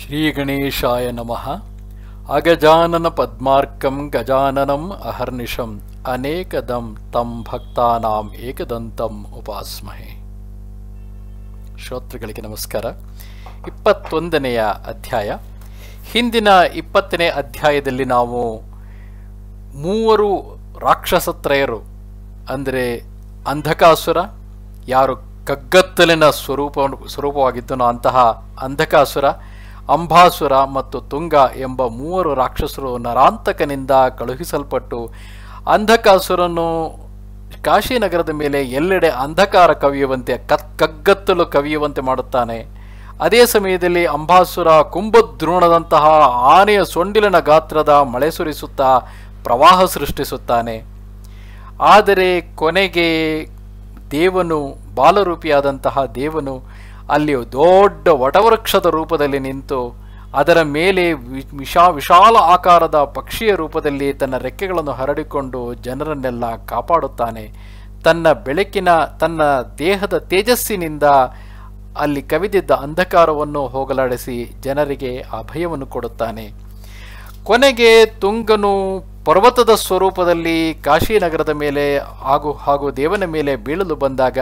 ಶ್ರೀ ಗಣೇಶಾಯ ನಮಃ ಅಗಜಾನನ ಪದ್ಮಾರ್ಕಂ ಗಜಾನನಂ ಅಹರ್ನಿಶಂ ಅನೇಕದಂ ತಂ ಭಕ್ತಾನಾಂ ಏಕದಂತಂ ಉಪಾಸ್ಮಹೆ ಶ್ರೋತೃಗಳಿಗೆ ನಮಸ್ಕಾರ ಇಪ್ಪತ್ತೊಂದನೆಯ ಅಧ್ಯಾಯ ಹಿಂದಿನ ಇಪ್ಪತ್ತನೇ ಅಧ್ಯಾಯದಲ್ಲಿ ನಾವು ಮೂವರು ರಾಕ್ಷಸತ್ರಯರು ಅಂದರೆ ಅಂಧಕಾಸುರ ಯಾರು ಕಗ್ಗತ್ತಲಿನ ಸ್ವರೂಪ ಸ್ವರೂಪವಾಗಿದ್ದನೋ ಅಂತಹ ಅಂಧಕಾಸುರ ಅಂಬಾಸುರ ಮತ್ತು ತುಂಗ ಎಂಬ ಮೂವರು ರಾಕ್ಷಸರು ನರಾಂತಕನಿಂದ ಕಳುಹಿಸಲ್ಪಟ್ಟು ಅಂಧಕಾಸುರನು ಕಾಶಿನಗರದ ಮೇಲೆ ಎಲ್ಲೆಡೆ ಅಂಧಕಾರ ಕವಿಯುವಂತೆ ಕಗ್ಗತ್ತಲು ಕವಿಯುವಂತೆ ಮಾಡುತ್ತಾನೆ ಅದೇ ಸಮಯದಲ್ಲಿ ಅಂಬಾಸುರ ಕುಂಭದ್ರೋಣದಂತಹ ಆನೆಯ ಸೊಂಡಿಲಿನ ಗಾತ್ರದ ಮಳೆ ಸುರಿಸುತ್ತಾ ಪ್ರವಾಹ ಸೃಷ್ಟಿಸುತ್ತಾನೆ ಆದರೆ ಕೊನೆಗೆ ದೇವನು ಬಾಲರೂಪಿಯಾದಂತಹ ದೇವನು ಅಲ್ಲಿ ದೊಡ್ಡ ವಟವೃಕ್ಷದ ರೂಪದಲ್ಲಿ ನಿಂತು ಅದರ ಮೇಲೆ ವಿಶಾ ವಿಶಾಲ ಆಕಾರದ ಪಕ್ಷಿಯ ರೂಪದಲ್ಲಿ ತನ್ನ ರೆಕ್ಕೆಗಳನ್ನು ಹರಡಿಕೊಂಡು ಜನರನ್ನೆಲ್ಲ ಕಾಪಾಡುತ್ತಾನೆ ತನ್ನ ಬೆಳಕಿನ ತನ್ನ ದೇಹದ ತೇಜಸ್ಸಿನಿಂದ ಅಲ್ಲಿ ಕವಿದಿದ್ದ ಅಂಧಕಾರವನ್ನು ಹೋಗಲಾಡಿಸಿ ಜನರಿಗೆ ಅಭಯವನ್ನು ಕೊಡುತ್ತಾನೆ ಕೊನೆಗೆ ತುಂಗನು ಪರ್ವತದ ಸ್ವರೂಪದಲ್ಲಿ ಕಾಶಿನಗರದ ಮೇಲೆ ಹಾಗೂ ಹಾಗೂ ದೇವನ ಮೇಲೆ ಬೀಳಲು ಬಂದಾಗ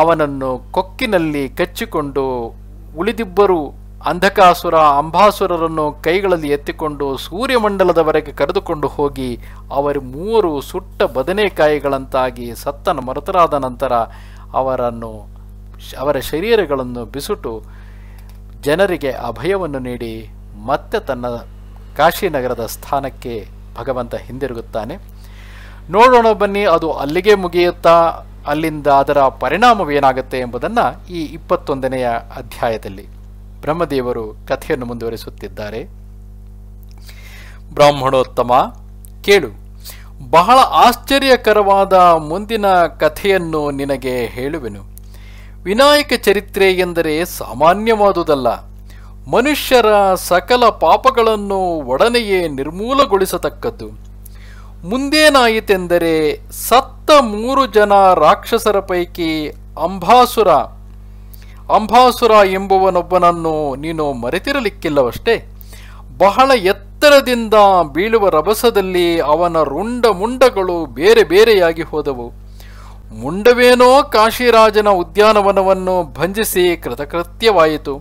ಅವನನ್ನು ಕೊಕ್ಕಿನಲ್ಲಿ ಕಚ್ಚಿಕೊಂಡು ಉಳಿದಿಬ್ಬರು ಅಂಧಕಾಸುರ ಅಂಬಾಸುರರನ್ನು ಕೈಗಳಲ್ಲಿ ಎತ್ತಿಕೊಂಡು ಸೂರ್ಯಮಂಡಲದವರೆಗೆ ಕರೆದುಕೊಂಡು ಹೋಗಿ ಅವರ ಮೂವರು ಸುಟ್ಟ ಬದನೆಕಾಯಿಗಳಂತಾಗಿ ಸತ್ತನ ಮೃತರಾದ ನಂತರ ಅವರನ್ನು ಅವರ ಶರೀರಗಳನ್ನು ಬಿಸುಟು ಜನರಿಗೆ ಅಭಯವನ್ನು ನೀಡಿ ಮತ್ತೆ ತನ್ನ ಕಾಶಿನಗರದ ಸ್ಥಾನಕ್ಕೆ ಭಗವಂತ ಹಿಂದಿರುಗುತ್ತಾನೆ ನೋಡೋಣ ಬನ್ನಿ ಅದು ಅಲ್ಲಿಗೆ ಮುಗಿಯುತ್ತಾ ಅಲ್ಲಿಂದ ಅದರ ಪರಿಣಾಮವೇನಾಗುತ್ತೆ ಎಂಬುದನ್ನು ಈ ಇಪ್ಪತ್ತೊಂದನೆಯ ಅಧ್ಯಾಯದಲ್ಲಿ ಬ್ರಹ್ಮದೇವರು ಕಥೆಯನ್ನು ಮುಂದುವರಿಸುತ್ತಿದ್ದಾರೆ ಬ್ರಾಹ್ಮಣೋತ್ತಮ ಕೇಳು ಬಹಳ ಆಶ್ಚರ್ಯಕರವಾದ ಮುಂದಿನ ಕಥೆಯನ್ನು ನಿನಗೆ ಹೇಳುವೆನು ವಿನಾಯಕ ಚರಿತ್ರೆ ಎಂದರೆ ಸಾಮಾನ್ಯವಾದುದಲ್ಲ ಮನುಷ್ಯರ ಸಕಲ ಪಾಪಗಳನ್ನು ಒಡನೆಯೇ ನಿರ್ಮೂಲಗೊಳಿಸತಕ್ಕದ್ದು ಮುಂದೇನಾಯಿತೆಂದರೆ ಸತ್ತ ಮೂರು ಜನ ರಾಕ್ಷಸರ ಪೈಕಿ ಅಂಬಾಸುರ ಅಂಬಾಸುರ ಎಂಬುವನೊಬ್ಬನನ್ನು ನೀನು ಮರೆತಿರಲಿಕ್ಕಿಲ್ಲವಷ್ಟೇ ಬಹಳ ಎತ್ತರದಿಂದ ಬೀಳುವ ರಭಸದಲ್ಲಿ ಅವನ ರುಂಡ ಮುಂಡಗಳು ಬೇರೆ ಬೇರೆಯಾಗಿ ಹೋದವು ಮುಂಡವೇನೋ ಕಾಶಿರಾಜನ ಉದ್ಯಾನವನವನ್ನು ಭಂಜಿಸಿ ಕೃತಕೃತ್ಯವಾಯಿತು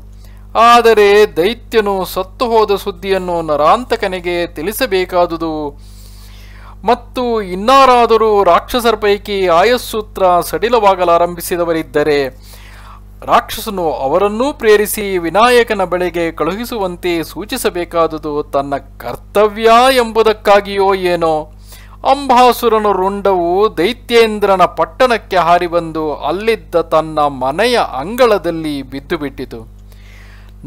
ಆದರೆ ದೈತ್ಯನು ಸತ್ತು ಹೋದ ಸುದ್ದಿಯನ್ನು ನರಾಂತಕನಿಗೆ ತಿಳಿಸಬೇಕಾದುದು ಮತ್ತು ಇನ್ನಾರಾದರೂ ರಾಕ್ಷಸರ ಪೈಕಿ ಆಯಸ್ಸೂತ್ರ ಸಡಿಲವಾಗಲಾರಂಭಿಸಿದವರಿದ್ದರೆ ರಾಕ್ಷಸನು ಅವರನ್ನೂ ಪ್ರೇರಿಸಿ ವಿನಾಯಕನ ಬಳಿಗೆ ಕಳುಹಿಸುವಂತೆ ಸೂಚಿಸಬೇಕಾದುದು ತನ್ನ ಕರ್ತವ್ಯ ಎಂಬುದಕ್ಕಾಗಿಯೋ ಏನೋ ಅಂಬಾಸುರನು ರುಂಡವು ದೈತ್ಯೇಂದ್ರನ ಪಟ್ಟಣಕ್ಕೆ ಹಾರಿ ಬಂದು ಅಲ್ಲಿದ್ದ ತನ್ನ ಮನೆಯ ಅಂಗಳದಲ್ಲಿ ಬಿದ್ದುಬಿಟ್ಟಿತು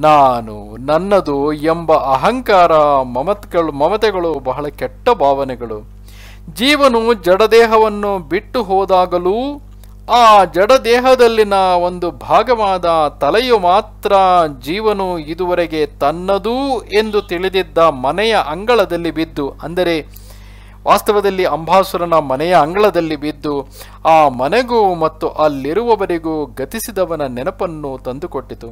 ನಾನು ನನ್ನದು ಎಂಬ ಅಹಂಕಾರ ಮಮತ್ಗಳು ಮಮತೆಗಳು ಬಹಳ ಕೆಟ್ಟ ಭಾವನೆಗಳು ಜೀವನು ಜಡದೇಹವನ್ನು ಬಿಟ್ಟು ಹೋದಾಗಲೂ ಆ ಜಡದೇಹದಲ್ಲಿನ ಒಂದು ಭಾಗವಾದ ತಲೆಯು ಮಾತ್ರ ಜೀವನು ಇದುವರೆಗೆ ತನ್ನದೂ ಎಂದು ತಿಳಿದಿದ್ದ ಮನೆಯ ಅಂಗಳದಲ್ಲಿ ಬಿದ್ದು ಅಂದರೆ ವಾಸ್ತವದಲ್ಲಿ ಅಂಬಾಸುರನ ಮನೆಯ ಅಂಗಳದಲ್ಲಿ ಬಿದ್ದು ಆ ಮನೆಗೂ ಮತ್ತು ಅಲ್ಲಿರುವವರಿಗೂ ಗತಿಸಿದವನ ನೆನಪನ್ನು ತಂದುಕೊಟ್ಟಿತು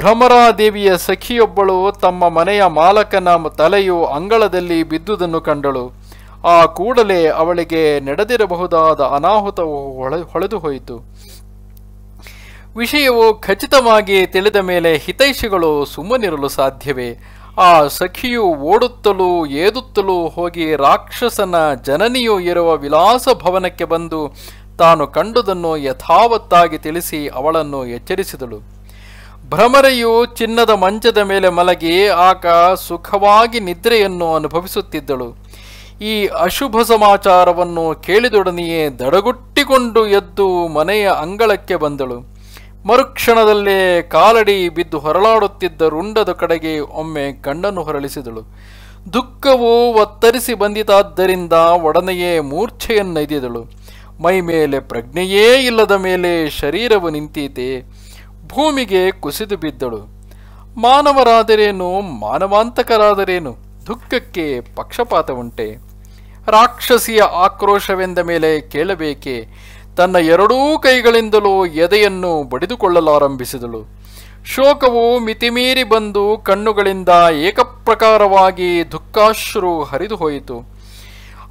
ಭ್ರಮರಾದೇವಿಯ ಸಖಿಯೊಬ್ಬಳು ತಮ್ಮ ಮನೆಯ ಮಾಲಕನ ತಲೆಯು ಅಂಗಳದಲ್ಲಿ ಬಿದ್ದುದನ್ನು ಕಂಡಳು ಆ ಕೂಡಲೇ ಅವಳಿಗೆ ನಡೆದಿರಬಹುದಾದ ಅನಾಹುತವು ಹೊಳೆದು ಹೋಯಿತು ವಿಷಯವು ಖಚಿತವಾಗಿ ತಿಳಿದ ಮೇಲೆ ಹಿತೈಷಿಗಳು ಸುಮ್ಮನಿರಲು ಸಾಧ್ಯವೇ ಆ ಸಖಿಯು ಓಡುತ್ತಲೂ ಏದುತ್ತಲೂ ಹೋಗಿ ರಾಕ್ಷಸನ ಜನನಿಯು ಇರುವ ವಿಲಾಸ ಭವನಕ್ಕೆ ಬಂದು ತಾನು ಕಂಡುದನ್ನು ಯಥಾವತ್ತಾಗಿ ತಿಳಿಸಿ ಅವಳನ್ನು ಎಚ್ಚರಿಸಿದಳು ಭ್ರಮರೆಯು ಚಿನ್ನದ ಮಂಚದ ಮೇಲೆ ಮಲಗಿ ಆಕ ಸುಖವಾಗಿ ನಿದ್ರೆಯನ್ನು ಅನುಭವಿಸುತ್ತಿದ್ದಳು ಈ ಅಶುಭ ಸಮಾಚಾರವನ್ನು ಕೇಳಿದೊಡನೆಯೇ ದಡಗುಟ್ಟಿಕೊಂಡು ಎದ್ದು ಮನೆಯ ಅಂಗಳಕ್ಕೆ ಬಂದಳು ಮರುಕ್ಷಣದಲ್ಲೇ ಕಾಲಡಿ ಬಿದ್ದು ಹೊರಳಾಡುತ್ತಿದ್ದ ರುಂಡದ ಕಡೆಗೆ ಒಮ್ಮೆ ಕಣ್ಣನ್ನು ಹೊರಳಿಸಿದಳು ದುಃಖವು ಒತ್ತರಿಸಿ ಬಂದಿತಾದ್ದರಿಂದ ಒಡನೆಯೇ ಮೂರ್ಛೆಯನ್ನೈದಿದಳು ಮೈ ಮೇಲೆ ಪ್ರಜ್ಞೆಯೇ ಇಲ್ಲದ ಮೇಲೆ ಶರೀರವು ನಿಂತೀತೆ ಭೂಮಿಗೆ ಕುಸಿದು ಬಿದ್ದಳು ಮಾನವರಾದರೇನು ಮಾನವಾಂತಕರಾದರೇನು ದುಃಖಕ್ಕೆ ಪಕ್ಷಪಾತ ಉಂಟೆ ರಾಕ್ಷಸಿಯ ಆಕ್ರೋಶವೆಂದ ಮೇಲೆ ಕೇಳಬೇಕೆ ತನ್ನ ಎರಡೂ ಕೈಗಳಿಂದಲೂ ಎದೆಯನ್ನು ಬಡಿದುಕೊಳ್ಳಲಾರಂಭಿಸಿದಳು ಶೋಕವು ಮಿತಿಮೀರಿ ಬಂದು ಕಣ್ಣುಗಳಿಂದ ಏಕಪ್ರಕಾರವಾಗಿ ದುಃಖಾಶ್ರು ಹರಿದು ಹೋಯಿತು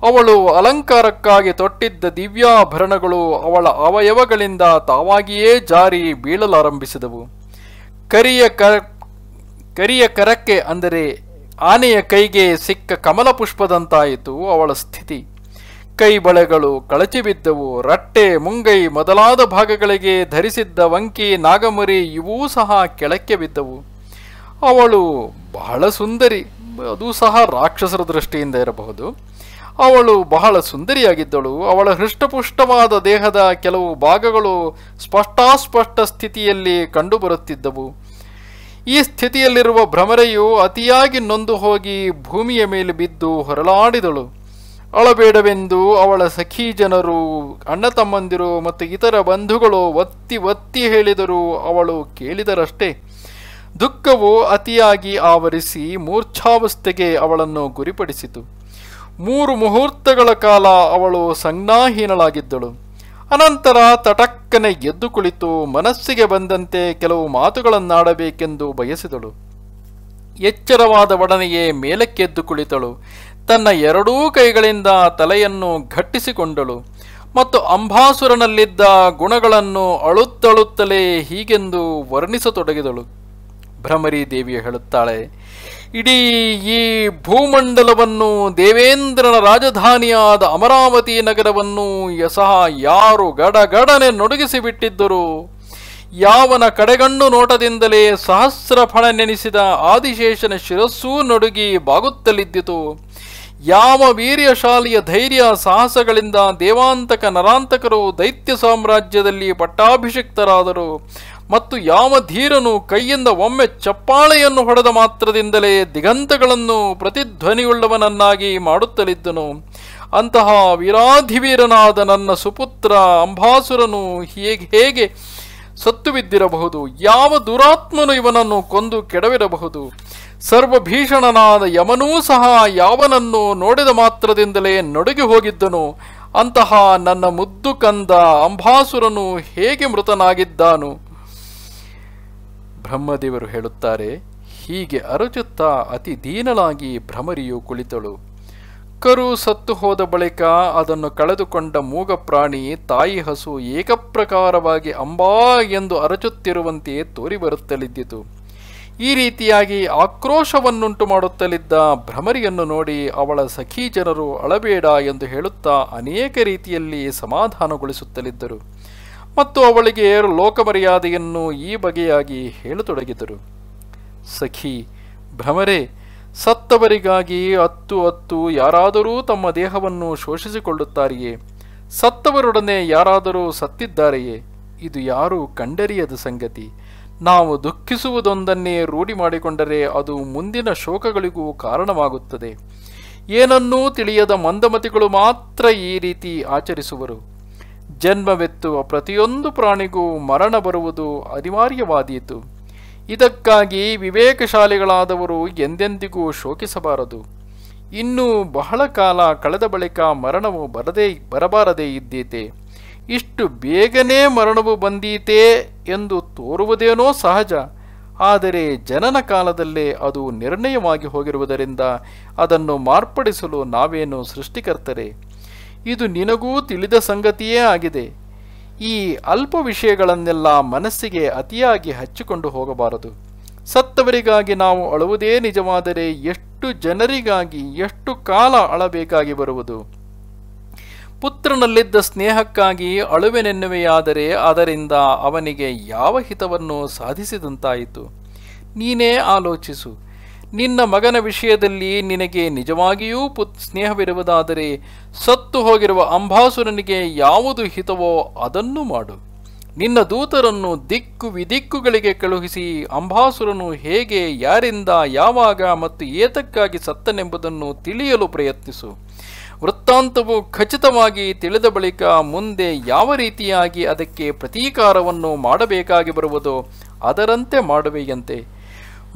ಅವಳು ಅಲಂಕಾರಕ್ಕಾಗಿ ತೊಟ್ಟಿದ್ದ ದಿವ್ಯಾಭರಣಗಳು ಅವಳ ಅವಯವಗಳಿಂದ ತಾವಾಗಿಯೇ ಜಾರಿ ಬೀಳಲಾರಂಭಿಸಿದವು ಕರಿಯ ಕರಿಯ ಕರಕ್ಕೆ ಅಂದರೆ ಆನೆಯ ಕೈಗೆ ಸಿಕ್ಕ ಕಮಲ ಪುಷ್ಪದಂತಾಯಿತು ಅವಳ ಸ್ಥಿತಿ ಕೈ ಬಳೆಗಳು ಬಿದ್ದವು ರಟ್ಟೆ ಮುಂಗೈ ಮೊದಲಾದ ಭಾಗಗಳಿಗೆ ಧರಿಸಿದ್ದ ವಂಕಿ ನಾಗಮರಿ ಇವೂ ಸಹ ಕೆಳಕ್ಕೆ ಬಿದ್ದವು ಅವಳು ಬಹಳ ಸುಂದರಿ ಅದೂ ಸಹ ರಾಕ್ಷಸರ ದೃಷ್ಟಿಯಿಂದ ಇರಬಹುದು ಅವಳು ಬಹಳ ಸುಂದರಿಯಾಗಿದ್ದಳು ಅವಳ ಹೃಷ್ಟಪುಷ್ಟವಾದ ದೇಹದ ಕೆಲವು ಭಾಗಗಳು ಸ್ಪಷ್ಟಾಸ್ಪಷ್ಟ ಸ್ಥಿತಿಯಲ್ಲಿ ಕಂಡುಬರುತ್ತಿದ್ದವು ಈ ಸ್ಥಿತಿಯಲ್ಲಿರುವ ಭ್ರಮರೆಯು ಅತಿಯಾಗಿ ನೊಂದು ಹೋಗಿ ಭೂಮಿಯ ಮೇಲೆ ಬಿದ್ದು ಹೊರಲಾಡಿದಳು ಅಳಬೇಡವೆಂದು ಅವಳ ಸಖಿ ಜನರು ಅಣ್ಣ ತಮ್ಮಂದಿರು ಮತ್ತು ಇತರ ಬಂಧುಗಳು ಒತ್ತಿ ಒತ್ತಿ ಹೇಳಿದರು ಅವಳು ಕೇಳಿದರಷ್ಟೇ ದುಃಖವು ಅತಿಯಾಗಿ ಆವರಿಸಿ ಮೂರ್ಛಾವಸ್ಥೆಗೆ ಅವಳನ್ನು ಗುರಿಪಡಿಸಿತು ಮೂರು ಮುಹೂರ್ತಗಳ ಕಾಲ ಅವಳು ಸಂಜ್ಞಾಹೀನಳಾಗಿದ್ದಳು ಅನಂತರ ತಟಕ್ಕನೆ ಎದ್ದು ಕುಳಿತು ಮನಸ್ಸಿಗೆ ಬಂದಂತೆ ಕೆಲವು ಮಾತುಗಳನ್ನಾಡಬೇಕೆಂದು ಬಯಸಿದಳು ಎಚ್ಚರವಾದ ಒಡನೆಯೇ ಮೇಲಕ್ಕೆದ್ದು ಕುಳಿತಳು ತನ್ನ ಎರಡೂ ಕೈಗಳಿಂದ ತಲೆಯನ್ನು ಘಟ್ಟಿಸಿಕೊಂಡಳು ಮತ್ತು ಅಂಬಾಸುರನಲ್ಲಿದ್ದ ಗುಣಗಳನ್ನು ಅಳುತ್ತಳುತ್ತಲೇ ಹೀಗೆಂದು ವರ್ಣಿಸತೊಡಗಿದಳು ಭ್ರಮರಿ ದೇವಿ ಹೇಳುತ್ತಾಳೆ ಇಡೀ ಈ ಭೂಮಂಡಲವನ್ನು ದೇವೇಂದ್ರನ ರಾಜಧಾನಿಯಾದ ಅಮರಾವತಿ ನಗರವನ್ನು ಸಹ ಯಾರು ಗಡಗಡನೆ ನೊಡಗಿಸಿಬಿಟ್ಟಿದ್ದರು ಯಾವನ ಕಡೆಗಣ್ಣು ನೋಟದಿಂದಲೇ ಸಹಸ್ರ ಫಳ ನೆನೆಸಿದ ಆದಿಶೇಷನ ಶಿರಸ್ಸೂ ನಡುಗಿ ಬಾಗುತ್ತಲಿದ್ದಿತು ಯಾವ ವೀರ್ಯಶಾಲಿಯ ಧೈರ್ಯ ಸಾಹಸಗಳಿಂದ ದೇವಾಂತಕ ನರಾಂತಕರು ದೈತ್ಯ ಸಾಮ್ರಾಜ್ಯದಲ್ಲಿ ಪಟ್ಟಾಭಿಷಿಕ್ತರಾದರು ಮತ್ತು ಯಾವ ಧೀರನು ಕೈಯಿಂದ ಒಮ್ಮೆ ಚಪ್ಪಾಳೆಯನ್ನು ಹೊಡೆದ ಮಾತ್ರದಿಂದಲೇ ದಿಗಂತಗಳನ್ನು ಪ್ರತಿಧ್ವನಿಯುಳ್ಳವನನ್ನಾಗಿ ಮಾಡುತ್ತಲಿದ್ದನು ಅಂತಹ ವೀರಾಧಿವೀರನಾದ ನನ್ನ ಸುಪುತ್ರ ಅಂಬಾಸುರನು ಹೇಗೆ ಹೇಗೆ ಸತ್ತು ಬಿದ್ದಿರಬಹುದು ಯಾವ ದುರಾತ್ಮನು ಇವನನ್ನು ಕೊಂದು ಕೆಡವಿರಬಹುದು ಸರ್ವಭೀಷಣನಾದ ಯಮನೂ ಸಹ ಯಾವನನ್ನು ನೋಡಿದ ಮಾತ್ರದಿಂದಲೇ ನಡುಗಿ ಹೋಗಿದ್ದನು ಅಂತಹ ನನ್ನ ಮುದ್ದು ಕಂದ ಅಂಬಾಸುರನು ಹೇಗೆ ಮೃತನಾಗಿದ್ದಾನು ಬ್ರಹ್ಮದೇವರು ಹೇಳುತ್ತಾರೆ ಹೀಗೆ ಅರಚುತ್ತಾ ಅತಿ ದೀನಳಾಗಿ ಭ್ರಮರಿಯು ಕುಳಿತಳು ಕರು ಸತ್ತು ಹೋದ ಬಳಿಕ ಅದನ್ನು ಕಳೆದುಕೊಂಡ ಮೂಗ ಪ್ರಾಣಿ ತಾಯಿ ಹಸು ಏಕಪ್ರಕಾರವಾಗಿ ಅಂಬಾ ಎಂದು ಅರಚುತ್ತಿರುವಂತೆ ತೋರಿಬರುತ್ತಲಿದ್ದಿತು ಈ ರೀತಿಯಾಗಿ ಆಕ್ರೋಶವನ್ನುಂಟು ಮಾಡುತ್ತಲಿದ್ದ ಭ್ರಮರಿಯನ್ನು ನೋಡಿ ಅವಳ ಸಖಿ ಜನರು ಅಳಬೇಡ ಎಂದು ಹೇಳುತ್ತಾ ಅನೇಕ ರೀತಿಯಲ್ಲಿ ಸಮಾಧಾನಗೊಳಿಸುತ್ತಲಿದ್ದರು ಮತ್ತು ಅವಳಿಗೆ ಲೋಕಮರ್ಯಾದೆಯನ್ನು ಈ ಬಗೆಯಾಗಿ ಹೇಳತೊಡಗಿದರು ಸಖಿ ಭ್ರಮರೆ ಸತ್ತವರಿಗಾಗಿ ಅತ್ತು ಅತ್ತು ಯಾರಾದರೂ ತಮ್ಮ ದೇಹವನ್ನು ಶೋಷಿಸಿಕೊಳ್ಳುತ್ತಾರೆಯೇ ಸತ್ತವರೊಡನೆ ಯಾರಾದರೂ ಸತ್ತಿದ್ದಾರೆಯೇ ಇದು ಯಾರೂ ಕಂಡರಿಯದ ಸಂಗತಿ ನಾವು ದುಃಖಿಸುವುದೊಂದನ್ನೇ ರೂಢಿ ಮಾಡಿಕೊಂಡರೆ ಅದು ಮುಂದಿನ ಶೋಕಗಳಿಗೂ ಕಾರಣವಾಗುತ್ತದೆ ಏನನ್ನೂ ತಿಳಿಯದ ಮಂದಮತಿಗಳು ಮಾತ್ರ ಈ ರೀತಿ ಆಚರಿಸುವರು ಜನ್ಮವೆತ್ತುವ ಪ್ರತಿಯೊಂದು ಪ್ರಾಣಿಗೂ ಮರಣ ಬರುವುದು ಅನಿವಾರ್ಯವಾದೀತು ಇದಕ್ಕಾಗಿ ವಿವೇಕಶಾಲಿಗಳಾದವರು ಎಂದೆಂದಿಗೂ ಶೋಕಿಸಬಾರದು ಇನ್ನೂ ಬಹಳ ಕಾಲ ಕಳೆದ ಬಳಿಕ ಮರಣವು ಬರದೇ ಬರಬಾರದೇ ಇದ್ದೀತೆ ಇಷ್ಟು ಬೇಗನೆ ಮರಣವು ಬಂದೀತೆ ಎಂದು ತೋರುವುದೇನೋ ಸಹಜ ಆದರೆ ಜನನ ಕಾಲದಲ್ಲೇ ಅದು ನಿರ್ಣಯವಾಗಿ ಹೋಗಿರುವುದರಿಂದ ಅದನ್ನು ಮಾರ್ಪಡಿಸಲು ನಾವೇನು ಸೃಷ್ಟಿಕರ್ತರೆ ಇದು ನಿನಗೂ ತಿಳಿದ ಸಂಗತಿಯೇ ಆಗಿದೆ ಈ ಅಲ್ಪ ವಿಷಯಗಳನ್ನೆಲ್ಲ ಮನಸ್ಸಿಗೆ ಅತಿಯಾಗಿ ಹಚ್ಚಿಕೊಂಡು ಹೋಗಬಾರದು ಸತ್ತವರಿಗಾಗಿ ನಾವು ಅಳುವುದೇ ನಿಜವಾದರೆ ಎಷ್ಟು ಜನರಿಗಾಗಿ ಎಷ್ಟು ಕಾಲ ಅಳಬೇಕಾಗಿ ಬರುವುದು ಪುತ್ರನಲ್ಲಿದ್ದ ಸ್ನೇಹಕ್ಕಾಗಿ ಅಳುವೆನೆನ್ನುವೆಯಾದರೆ ಅದರಿಂದ ಅವನಿಗೆ ಯಾವ ಹಿತವನ್ನು ಸಾಧಿಸಿದಂತಾಯಿತು ನೀನೇ ಆಲೋಚಿಸು ನಿನ್ನ ಮಗನ ವಿಷಯದಲ್ಲಿ ನಿನಗೆ ನಿಜವಾಗಿಯೂ ಪುತ್ ಸ್ನೇಹವಿರುವುದಾದರೆ ಸತ್ತು ಹೋಗಿರುವ ಅಂಬಾಸುರನಿಗೆ ಯಾವುದು ಹಿತವೋ ಅದನ್ನು ಮಾಡು ನಿನ್ನ ದೂತರನ್ನು ದಿಕ್ಕು ವಿದಿಕ್ಕುಗಳಿಗೆ ಕಳುಹಿಸಿ ಅಂಬಾಸುರನು ಹೇಗೆ ಯಾರಿಂದ ಯಾವಾಗ ಮತ್ತು ಏತಕ್ಕಾಗಿ ಸತ್ತನೆಂಬುದನ್ನು ತಿಳಿಯಲು ಪ್ರಯತ್ನಿಸು ವೃತ್ತಾಂತವು ಖಚಿತವಾಗಿ ತಿಳಿದ ಬಳಿಕ ಮುಂದೆ ಯಾವ ರೀತಿಯಾಗಿ ಅದಕ್ಕೆ ಪ್ರತೀಕಾರವನ್ನು ಮಾಡಬೇಕಾಗಿ ಬರುವುದೋ ಅದರಂತೆ ಮಾಡುವೆಯಂತೆ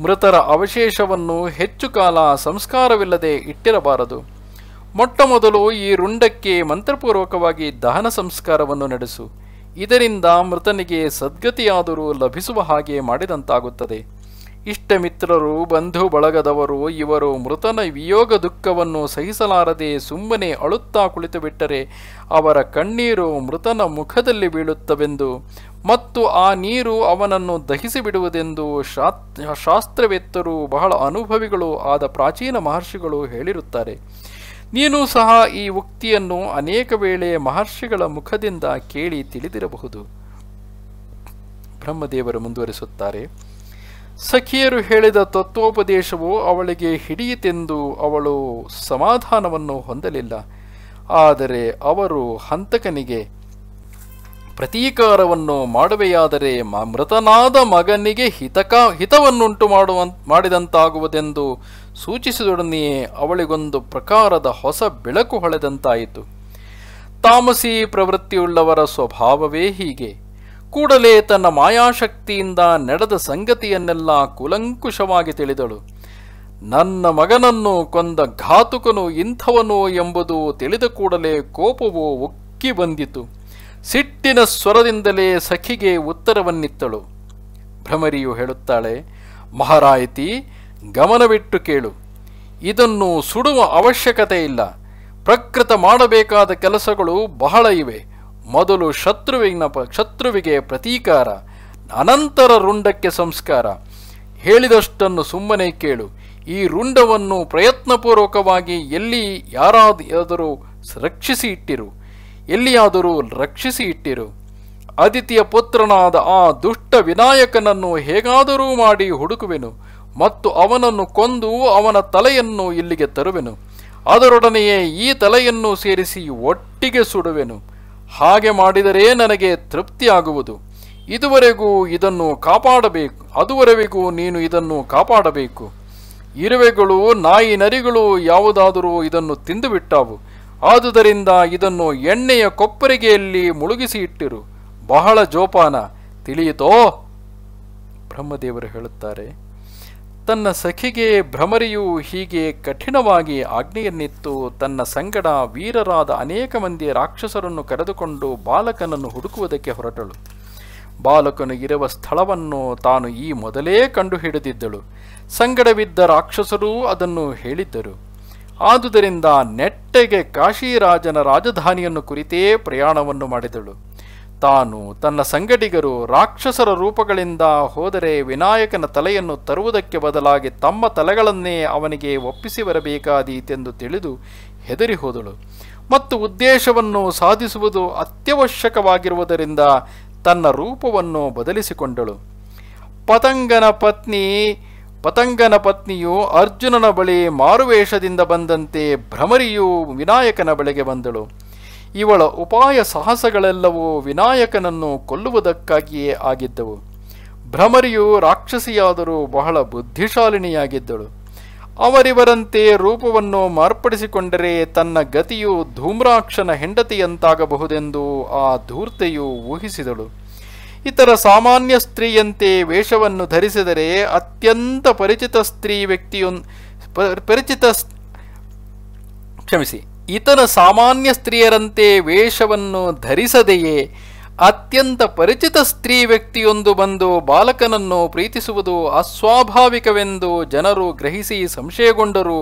ಮೃತರ ಅವಶೇಷವನ್ನು ಹೆಚ್ಚು ಕಾಲ ಸಂಸ್ಕಾರವಿಲ್ಲದೆ ಇಟ್ಟಿರಬಾರದು ಮೊಟ್ಟಮೊದಲು ಈ ರುಂಡಕ್ಕೆ ಮಂತ್ರಪೂರ್ವಕವಾಗಿ ದಹನ ಸಂಸ್ಕಾರವನ್ನು ನಡೆಸು ಇದರಿಂದ ಮೃತನಿಗೆ ಸದ್ಗತಿಯಾದರೂ ಲಭಿಸುವ ಹಾಗೆ ಮಾಡಿದಂತಾಗುತ್ತದೆ ಇಷ್ಟ ಮಿತ್ರರು ಬಂಧು ಬಳಗದವರು ಇವರು ಮೃತನ ವಿಯೋಗ ದುಃಖವನ್ನು ಸಹಿಸಲಾರದೆ ಸುಮ್ಮನೆ ಅಳುತ್ತಾ ಕುಳಿತು ಬಿಟ್ಟರೆ ಅವರ ಕಣ್ಣೀರು ಮೃತನ ಮುಖದಲ್ಲಿ ಬೀಳುತ್ತವೆಂದು ಮತ್ತು ಆ ನೀರು ಅವನನ್ನು ದಹಿಸಿಬಿಡುವುದೆಂದು ಶಾಸ್ತ್ರವೇತ್ತರು ಬಹಳ ಅನುಭವಿಗಳು ಆದ ಪ್ರಾಚೀನ ಮಹರ್ಷಿಗಳು ಹೇಳಿರುತ್ತಾರೆ ನೀನು ಸಹ ಈ ಉಕ್ತಿಯನ್ನು ಅನೇಕ ವೇಳೆ ಮಹರ್ಷಿಗಳ ಮುಖದಿಂದ ಕೇಳಿ ತಿಳಿದಿರಬಹುದು ಬ್ರಹ್ಮದೇವರು ಮುಂದುವರಿಸುತ್ತಾರೆ ಸಖಿಯರು ಹೇಳಿದ ತತ್ವೋಪದೇಶವು ಅವಳಿಗೆ ಹಿಡಿಯಿತೆಂದು ಅವಳು ಸಮಾಧಾನವನ್ನು ಹೊಂದಲಿಲ್ಲ ಆದರೆ ಅವರು ಹಂತಕನಿಗೆ ಪ್ರತೀಕಾರವನ್ನು ಮಾಡುವೆಯಾದರೆ ಮೃತನಾದ ಮಗನಿಗೆ ಹಿತಕ ಹಿತವನ್ನುಂಟು ಮಾಡುವ ಮಾಡಿದಂತಾಗುವುದೆಂದು ಸೂಚಿಸಿದೊಡನೆಯೇ ಅವಳಿಗೊಂದು ಪ್ರಕಾರದ ಹೊಸ ಬೆಳಕು ಹೊಳೆದಂತಾಯಿತು ತಾಮಸಿ ಪ್ರವೃತ್ತಿಯುಳ್ಳವರ ಸ್ವಭಾವವೇ ಹೀಗೆ ಕೂಡಲೇ ತನ್ನ ಮಾಯಾಶಕ್ತಿಯಿಂದ ನಡೆದ ಸಂಗತಿಯನ್ನೆಲ್ಲ ಕುಲಂಕುಷವಾಗಿ ತಿಳಿದಳು ನನ್ನ ಮಗನನ್ನು ಕೊಂದ ಘಾತುಕನು ಇಂಥವನು ಎಂಬುದು ತಿಳಿದ ಕೂಡಲೇ ಕೋಪವು ಉಕ್ಕಿ ಬಂದಿತು ಸಿಟ್ಟಿನ ಸ್ವರದಿಂದಲೇ ಸಖಿಗೆ ಉತ್ತರವನ್ನಿತ್ತಳು ಭ್ರಮರಿಯು ಹೇಳುತ್ತಾಳೆ ಮಹಾರಾಯಿತಿ ಗಮನವಿಟ್ಟು ಕೇಳು ಇದನ್ನು ಸುಡುವ ಅವಶ್ಯಕತೆ ಇಲ್ಲ ಪ್ರಕೃತ ಮಾಡಬೇಕಾದ ಕೆಲಸಗಳು ಬಹಳ ಇವೆ ಮೊದಲು ಶತ್ರುವಿನ ಶತ್ರುವಿಗೆ ಪ್ರತೀಕಾರ ಅನಂತರ ರುಂಡಕ್ಕೆ ಸಂಸ್ಕಾರ ಹೇಳಿದಷ್ಟನ್ನು ಸುಮ್ಮನೆ ಕೇಳು ಈ ರುಂಡವನ್ನು ಪ್ರಯತ್ನಪೂರ್ವಕವಾಗಿ ಎಲ್ಲಿ ಯಾರಾದರೂ ರಕ್ಷಿಸಿ ಇಟ್ಟಿರು ಎಲ್ಲಿಯಾದರೂ ರಕ್ಷಿಸಿ ಇಟ್ಟಿರು ಅದಿತಿಯ ಪುತ್ರನಾದ ಆ ದುಷ್ಟ ವಿನಾಯಕನನ್ನು ಹೇಗಾದರೂ ಮಾಡಿ ಹುಡುಕುವೆನು ಮತ್ತು ಅವನನ್ನು ಕೊಂದು ಅವನ ತಲೆಯನ್ನು ಇಲ್ಲಿಗೆ ತರುವೆನು ಅದರೊಡನೆಯೇ ಈ ತಲೆಯನ್ನು ಸೇರಿಸಿ ಒಟ್ಟಿಗೆ ಸುಡುವೆನು ಹಾಗೆ ಮಾಡಿದರೆ ನನಗೆ ತೃಪ್ತಿಯಾಗುವುದು ಇದುವರೆಗೂ ಇದನ್ನು ಕಾಪಾಡಬೇಕು ಅದುವರೆಗೂ ನೀನು ಇದನ್ನು ಕಾಪಾಡಬೇಕು ಇರುವೆಗಳು ನಾಯಿ ನರಿಗಳು ಯಾವುದಾದರೂ ಇದನ್ನು ತಿಂದುಬಿಟ್ಟಾವು ಆದುದರಿಂದ ಇದನ್ನು ಎಣ್ಣೆಯ ಕೊಪ್ಪರಿಗೆಯಲ್ಲಿ ಮುಳುಗಿಸಿ ಇಟ್ಟಿರು ಬಹಳ ಜೋಪಾನ ತಿಳಿಯಿತೋ ಬ್ರಹ್ಮದೇವರು ಹೇಳುತ್ತಾರೆ ತನ್ನ ಸಖಿಗೆ ಭ್ರಮರಿಯು ಹೀಗೆ ಕಠಿಣವಾಗಿ ಆಜ್ಞೆಯನ್ನಿತ್ತು ತನ್ನ ಸಂಗಡ ವೀರರಾದ ಅನೇಕ ಮಂದಿ ರಾಕ್ಷಸರನ್ನು ಕರೆದುಕೊಂಡು ಬಾಲಕನನ್ನು ಹುಡುಕುವುದಕ್ಕೆ ಹೊರಟಳು ಬಾಲಕನು ಇರುವ ಸ್ಥಳವನ್ನು ತಾನು ಈ ಮೊದಲೇ ಕಂಡುಹಿಡಿದಿದ್ದಳು ಸಂಗಡವಿದ್ದ ರಾಕ್ಷಸರೂ ಅದನ್ನು ಹೇಳಿದ್ದರು ಆದುದರಿಂದ ನೆಟ್ಟೆಗೆ ಕಾಶಿರಾಜನ ರಾಜಧಾನಿಯನ್ನು ಕುರಿತೇ ಪ್ರಯಾಣವನ್ನು ಮಾಡಿದಳು ತಾನು ತನ್ನ ಸಂಗಡಿಗರು ರಾಕ್ಷಸರ ರೂಪಗಳಿಂದ ಹೋದರೆ ವಿನಾಯಕನ ತಲೆಯನ್ನು ತರುವುದಕ್ಕೆ ಬದಲಾಗಿ ತಮ್ಮ ತಲೆಗಳನ್ನೇ ಅವನಿಗೆ ಒಪ್ಪಿಸಿ ಬರಬೇಕಾದೀತೆಂದು ತಿಳಿದು ಹೆದರಿ ಹೋದಳು ಮತ್ತು ಉದ್ದೇಶವನ್ನು ಸಾಧಿಸುವುದು ಅತ್ಯವಶ್ಯಕವಾಗಿರುವುದರಿಂದ ತನ್ನ ರೂಪವನ್ನು ಬದಲಿಸಿಕೊಂಡಳು ಪತಂಗನ ಪತ್ನಿ ಪತಂಗನ ಪತ್ನಿಯು ಅರ್ಜುನನ ಬಳಿ ಮಾರುವೇಷದಿಂದ ಬಂದಂತೆ ಭ್ರಮರಿಯು ವಿನಾಯಕನ ಬಳಿಗೆ ಬಂದಳು ಇವಳ ಉಪಾಯ ಸಾಹಸಗಳೆಲ್ಲವೂ ವಿನಾಯಕನನ್ನು ಕೊಲ್ಲುವುದಕ್ಕಾಗಿಯೇ ಆಗಿದ್ದವು ಭ್ರಮರಿಯು ರಾಕ್ಷಸಿಯಾದರೂ ಬಹಳ ಬುದ್ಧಿಶಾಲಿನಿಯಾಗಿದ್ದಳು ಅವರಿವರಂತೆ ರೂಪವನ್ನು ಮಾರ್ಪಡಿಸಿಕೊಂಡರೆ ತನ್ನ ಗತಿಯು ಧೂಮ್ರಾಕ್ಷನ ಹೆಂಡತಿಯಂತಾಗಬಹುದೆಂದು ಆ ಧೂರ್ತೆಯು ಊಹಿಸಿದಳು ಇತರ ಸಾಮಾನ್ಯ ಸ್ತ್ರೀಯಂತೆ ವೇಷವನ್ನು ಧರಿಸಿದರೆ ಅತ್ಯಂತ ಪರಿಚಿತ ಸ್ತ್ರೀ ವ್ಯಕ್ತಿಯೊಂದು ಪರಿಚಿತ ಕ್ಷಮಿಸಿ ಇತನ ಸಾಮಾನ್ಯ ಸ್ತ್ರೀಯರಂತೆ ವೇಷವನ್ನು ಧರಿಸದೆಯೇ ಅತ್ಯಂತ ಪರಿಚಿತ ಸ್ತ್ರೀ ವ್ಯಕ್ತಿಯೊಂದು ಬಂದು ಬಾಲಕನನ್ನು ಪ್ರೀತಿಸುವುದು ಅಸ್ವಾಭಾವಿಕವೆಂದು ಜನರು ಗ್ರಹಿಸಿ ಸಂಶಯಗೊಂಡರೂ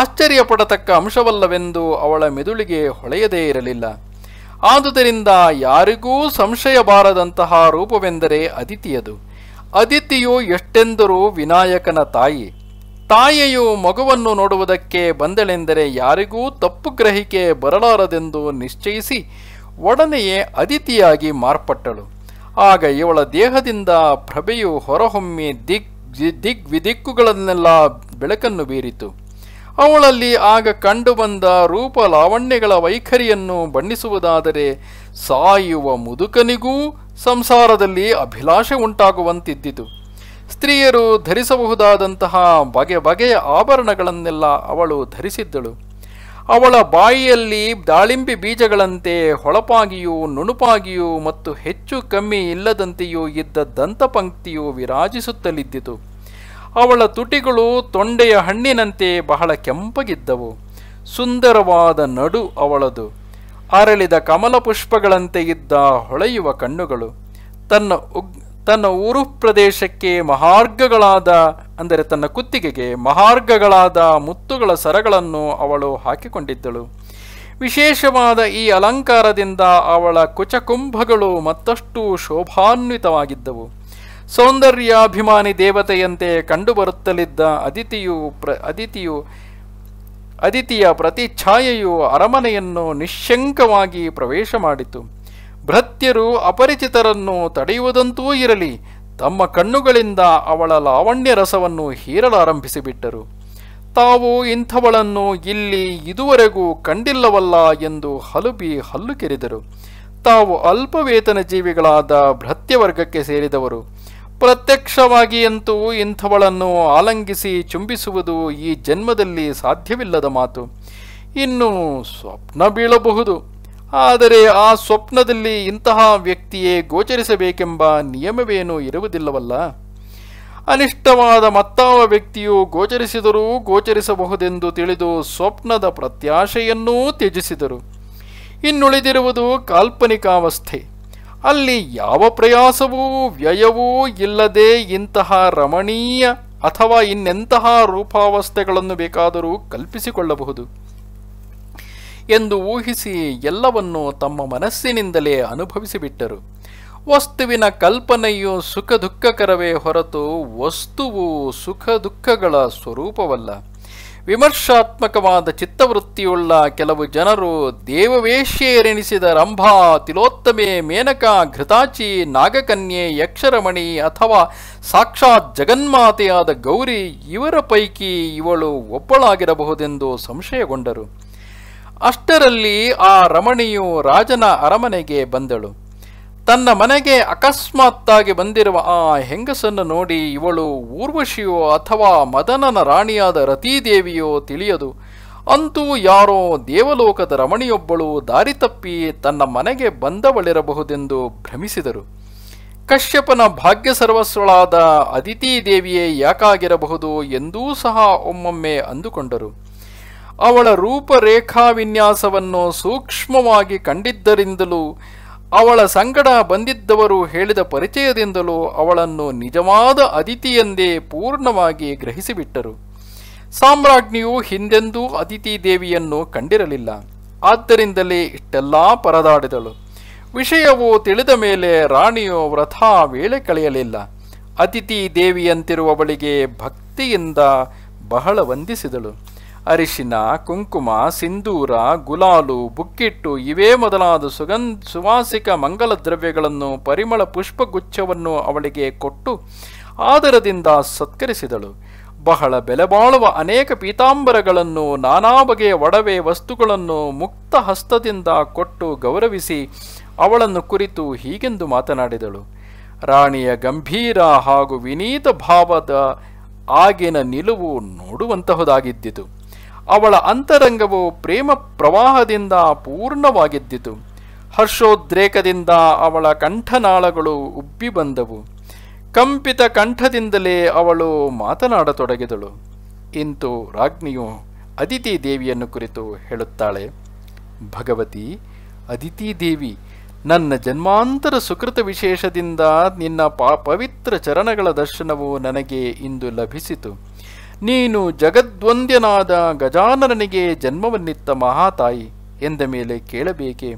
ಆಶ್ಚರ್ಯಪಡತಕ್ಕ ಅಂಶವಲ್ಲವೆಂದು ಅವಳ ಮೆದುಳಿಗೆ ಹೊಳೆಯದೇ ಇರಲಿಲ್ಲ ಆದುದರಿಂದ ಯಾರಿಗೂ ಸಂಶಯ ಬಾರದಂತಹ ರೂಪವೆಂದರೆ ಅದಿತಿಯದು ಅದಿತಿಯು ಎಷ್ಟೆಂದರೂ ವಿನಾಯಕನ ತಾಯಿ ತಾಯಿಯು ಮಗುವನ್ನು ನೋಡುವುದಕ್ಕೆ ಬಂದಳೆಂದರೆ ಯಾರಿಗೂ ತಪ್ಪು ಗ್ರಹಿಕೆ ಬರಲಾರದೆಂದು ನಿಶ್ಚಯಿಸಿ ಒಡನೆಯೇ ಅದಿತಿಯಾಗಿ ಮಾರ್ಪಟ್ಟಳು ಆಗ ಇವಳ ದೇಹದಿಂದ ಪ್ರಭೆಯು ಹೊರಹೊಮ್ಮಿ ದಿಗ್ ದಿಗ್ ವಿದಿಕ್ಕುಗಳನ್ನೆಲ್ಲ ಬೆಳಕನ್ನು ಬೀರಿತು ಅವಳಲ್ಲಿ ಆಗ ಕಂಡುಬಂದ ರೂಪ ಲಾವಣ್ಯಗಳ ವೈಖರಿಯನ್ನು ಬಣ್ಣಿಸುವುದಾದರೆ ಸಾಯುವ ಮುದುಕನಿಗೂ ಸಂಸಾರದಲ್ಲಿ ಅಭಿಲಾಷೆ ಉಂಟಾಗುವಂತಿದ್ದಿತು ಸ್ತ್ರೀಯರು ಧರಿಸಬಹುದಾದಂತಹ ಬಗೆ ಬಗೆಯ ಆಭರಣಗಳನ್ನೆಲ್ಲ ಅವಳು ಧರಿಸಿದ್ದಳು ಅವಳ ಬಾಯಿಯಲ್ಲಿ ದಾಳಿಂಬಿ ಬೀಜಗಳಂತೆ ಹೊಳಪಾಗಿಯೂ ನುಣುಪಾಗಿಯೂ ಮತ್ತು ಹೆಚ್ಚು ಕಮ್ಮಿ ಇಲ್ಲದಂತೆಯೂ ಇದ್ದ ದಂತಪಂಕ್ತಿಯು ವಿರಾಜಿಸುತ್ತಲಿದ್ದಿತು ಅವಳ ತುಟಿಗಳು ತೊಂಡೆಯ ಹಣ್ಣಿನಂತೆ ಬಹಳ ಕೆಂಪಗಿದ್ದವು ಸುಂದರವಾದ ನಡು ಅವಳದು ಅರಳಿದ ಕಮಲ ಪುಷ್ಪಗಳಂತೆ ಇದ್ದ ಹೊಳೆಯುವ ಕಣ್ಣುಗಳು ತನ್ನ ಉಗ್ ತನ್ನ ಊರು ಪ್ರದೇಶಕ್ಕೆ ಮಹಾರ್ಗಗಳಾದ ಅಂದರೆ ತನ್ನ ಕುತ್ತಿಗೆಗೆ ಮಹಾರ್ಗಗಳಾದ ಮುತ್ತುಗಳ ಸರಗಳನ್ನು ಅವಳು ಹಾಕಿಕೊಂಡಿದ್ದಳು ವಿಶೇಷವಾದ ಈ ಅಲಂಕಾರದಿಂದ ಅವಳ ಕುಚಕುಂಭಗಳು ಮತ್ತಷ್ಟು ಶೋಭಾನ್ವಿತವಾಗಿದ್ದವು ಸೌಂದರ್ಯಾಭಿಮಾನಿ ದೇವತೆಯಂತೆ ಕಂಡುಬರುತ್ತಲಿದ್ದ ಅದಿತಿಯು ಪ್ರ ಅದಿತಿಯು ಅದಿತಿಯ ಪ್ರತಿ ಛಾಯೆಯು ಅರಮನೆಯನ್ನು ನಿಶ್ಶಂಕವಾಗಿ ಪ್ರವೇಶ ಮಾಡಿತು ಭೃತ್ಯರು ಅಪರಿಚಿತರನ್ನು ತಡೆಯುವುದಂತೂ ಇರಲಿ ತಮ್ಮ ಕಣ್ಣುಗಳಿಂದ ಅವಳ ಲಾವಣ್ಯ ರಸವನ್ನು ಹೀರಲಾರಂಭಿಸಿಬಿಟ್ಟರು ತಾವು ಇಂಥವಳನ್ನು ಇಲ್ಲಿ ಇದುವರೆಗೂ ಕಂಡಿಲ್ಲವಲ್ಲ ಎಂದು ಹಲುಬಿ ಹಲ್ಲು ತಾವು ಅಲ್ಪ ವೇತನ ಜೀವಿಗಳಾದ ಭೃತ್ಯವರ್ಗಕ್ಕೆ ಸೇರಿದವರು ಪ್ರತ್ಯಕ್ಷವಾಗಿಯಂತೂ ಇಂಥವಳನ್ನು ಆಲಂಗಿಸಿ ಚುಂಬಿಸುವುದು ಈ ಜನ್ಮದಲ್ಲಿ ಸಾಧ್ಯವಿಲ್ಲದ ಮಾತು ಇನ್ನು ಸ್ವಪ್ನ ಬೀಳಬಹುದು ಆದರೆ ಆ ಸ್ವಪ್ನದಲ್ಲಿ ಇಂತಹ ವ್ಯಕ್ತಿಯೇ ಗೋಚರಿಸಬೇಕೆಂಬ ನಿಯಮವೇನೂ ಇರುವುದಿಲ್ಲವಲ್ಲ ಅನಿಷ್ಟವಾದ ಮತ್ತಾವ ವ್ಯಕ್ತಿಯು ಗೋಚರಿಸಿದರೂ ಗೋಚರಿಸಬಹುದೆಂದು ತಿಳಿದು ಸ್ವಪ್ನದ ಪ್ರತ್ಯಾಶೆಯನ್ನೂ ತ್ಯಜಿಸಿದರು ಇನ್ನುಳಿದಿರುವುದು ಕಾಲ್ಪನಿಕಾವಸ್ಥೆ ಅಲ್ಲಿ ಯಾವ ಪ್ರಯಾಸವೂ ವ್ಯಯವೂ ಇಲ್ಲದೆ ಇಂತಹ ರಮಣೀಯ ಅಥವಾ ಇನ್ನೆಂತಹ ರೂಪಾವಸ್ಥೆಗಳನ್ನು ಬೇಕಾದರೂ ಕಲ್ಪಿಸಿಕೊಳ್ಳಬಹುದು ಎಂದು ಊಹಿಸಿ ಎಲ್ಲವನ್ನೂ ತಮ್ಮ ಮನಸ್ಸಿನಿಂದಲೇ ಅನುಭವಿಸಿಬಿಟ್ಟರು ವಸ್ತುವಿನ ಕಲ್ಪನೆಯು ಸುಖ ದುಃಖಕರವೇ ಹೊರತು ವಸ್ತುವು ಸುಖ ದುಃಖಗಳ ಸ್ವರೂಪವಲ್ಲ ವಿಮರ್ಶಾತ್ಮಕವಾದ ಚಿತ್ತವೃತ್ತಿಯುಳ್ಳ ಕೆಲವು ಜನರು ದೇವವೇಶ್ಯರೆನಿಸಿದ ರಂಭಾ ತಿಲೋತ್ತಮೆ ಮೇನಕಾ ಘೃತಾಚಿ ನಾಗಕನ್ಯೆ ಯಕ್ಷರಮಣಿ ಅಥವಾ ಸಾಕ್ಷಾತ್ ಜಗನ್ಮಾತೆಯಾದ ಗೌರಿ ಇವರ ಪೈಕಿ ಇವಳು ಒಬ್ಬಳಾಗಿರಬಹುದೆಂದು ಸಂಶಯಗೊಂಡರು ಅಷ್ಟರಲ್ಲಿ ಆ ರಮಣಿಯು ರಾಜನ ಅರಮನೆಗೆ ಬಂದಳು ತನ್ನ ಮನೆಗೆ ಅಕಸ್ಮಾತ್ತಾಗಿ ಬಂದಿರುವ ಆ ಹೆಂಗಸನ್ನು ನೋಡಿ ಇವಳು ಊರ್ವಶಿಯೋ ಅಥವಾ ಮದನನ ರಾಣಿಯಾದ ರತೀದೇವಿಯೋ ತಿಳಿಯದು ಅಂತೂ ಯಾರೋ ದೇವಲೋಕದ ರಮಣಿಯೊಬ್ಬಳು ದಾರಿ ತಪ್ಪಿ ತನ್ನ ಮನೆಗೆ ಬಂದವಳಿರಬಹುದೆಂದು ಭ್ರಮಿಸಿದರು ಕಶ್ಯಪನ ಭಾಗ್ಯ ಸರ್ವಸ್ವಳಾದ ಅದಿತಿ ದೇವಿಯೇ ಯಾಕಾಗಿರಬಹುದು ಎಂದೂ ಸಹ ಒಮ್ಮೊಮ್ಮೆ ಅಂದುಕೊಂಡರು ಅವಳ ವಿನ್ಯಾಸವನ್ನು ಸೂಕ್ಷ್ಮವಾಗಿ ಕಂಡಿದ್ದರಿಂದಲೂ ಅವಳ ಸಂಗಡ ಬಂದಿದ್ದವರು ಹೇಳಿದ ಪರಿಚಯದಿಂದಲೂ ಅವಳನ್ನು ನಿಜವಾದ ಅದಿತಿಯೆಂದೇ ಪೂರ್ಣವಾಗಿ ಗ್ರಹಿಸಿಬಿಟ್ಟರು ಸಾಮ್ರಾಜ್ಞಿಯು ಹಿಂದೆಂದೂ ಅದಿತಿ ದೇವಿಯನ್ನು ಕಂಡಿರಲಿಲ್ಲ ಆದ್ದರಿಂದಲೇ ಇಷ್ಟೆಲ್ಲಾ ಪರದಾಡಿದಳು ವಿಷಯವು ತಿಳಿದ ಮೇಲೆ ರಾಣಿಯು ವ್ರಥಾ ವೇಳೆ ಕಳೆಯಲಿಲ್ಲ ಅತಿಥಿ ದೇವಿಯಂತಿರುವವಳಿಗೆ ಭಕ್ತಿಯಿಂದ ಬಹಳ ವಂದಿಸಿದಳು ಅರಿಶಿನ ಕುಂಕುಮ ಸಿಂಧೂರ ಗುಲಾಲು ಬುಕ್ಕಿಟ್ಟು ಇವೇ ಮೊದಲಾದ ಸುಗಂಧ ಸುವಾಸಿಕ ಮಂಗಲ ದ್ರವ್ಯಗಳನ್ನು ಪರಿಮಳ ಪುಷ್ಪಗುಚ್ಛವನ್ನು ಅವಳಿಗೆ ಕೊಟ್ಟು ಆದರದಿಂದ ಸತ್ಕರಿಸಿದಳು ಬಹಳ ಬೆಲೆಬಾಳುವ ಅನೇಕ ಪೀತಾಂಬರಗಳನ್ನು ನಾನಾ ಬಗೆಯ ಒಡವೆ ವಸ್ತುಗಳನ್ನು ಮುಕ್ತ ಹಸ್ತದಿಂದ ಕೊಟ್ಟು ಗೌರವಿಸಿ ಅವಳನ್ನು ಕುರಿತು ಹೀಗೆಂದು ಮಾತನಾಡಿದಳು ರಾಣಿಯ ಗಂಭೀರ ಹಾಗೂ ವಿನೀತ ಭಾವದ ಆಗಿನ ನಿಲುವು ನೋಡುವಂತಹುದಾಗಿದ್ದಿತು ಅವಳ ಅಂತರಂಗವು ಪ್ರೇಮ ಪ್ರವಾಹದಿಂದ ಪೂರ್ಣವಾಗಿದ್ದಿತು ಹರ್ಷೋದ್ರೇಕದಿಂದ ಅವಳ ಕಂಠನಾಳಗಳು ಉಬ್ಬಿ ಬಂದವು ಕಂಪಿತ ಕಂಠದಿಂದಲೇ ಅವಳು ಮಾತನಾಡತೊಡಗಿದಳು ಇಂತು ರಾಜ್ಞಿಯು ಅದಿತಿ ದೇವಿಯನ್ನು ಕುರಿತು ಹೇಳುತ್ತಾಳೆ ಭಗವತಿ ಅದಿತಿ ದೇವಿ ನನ್ನ ಜನ್ಮಾಂತರ ಸುಕೃತ ವಿಶೇಷದಿಂದ ನಿನ್ನ ಪವಿತ್ರ ಚರಣಗಳ ದರ್ಶನವು ನನಗೆ ಇಂದು ಲಭಿಸಿತು ನೀನು ಜಗದ್ವಂದ್ಯನಾದ ಗಜಾನನನಿಗೆ ಜನ್ಮವನ್ನಿತ್ತ ಮಹಾತಾಯಿ ಎಂದ ಮೇಲೆ ಕೇಳಬೇಕೆ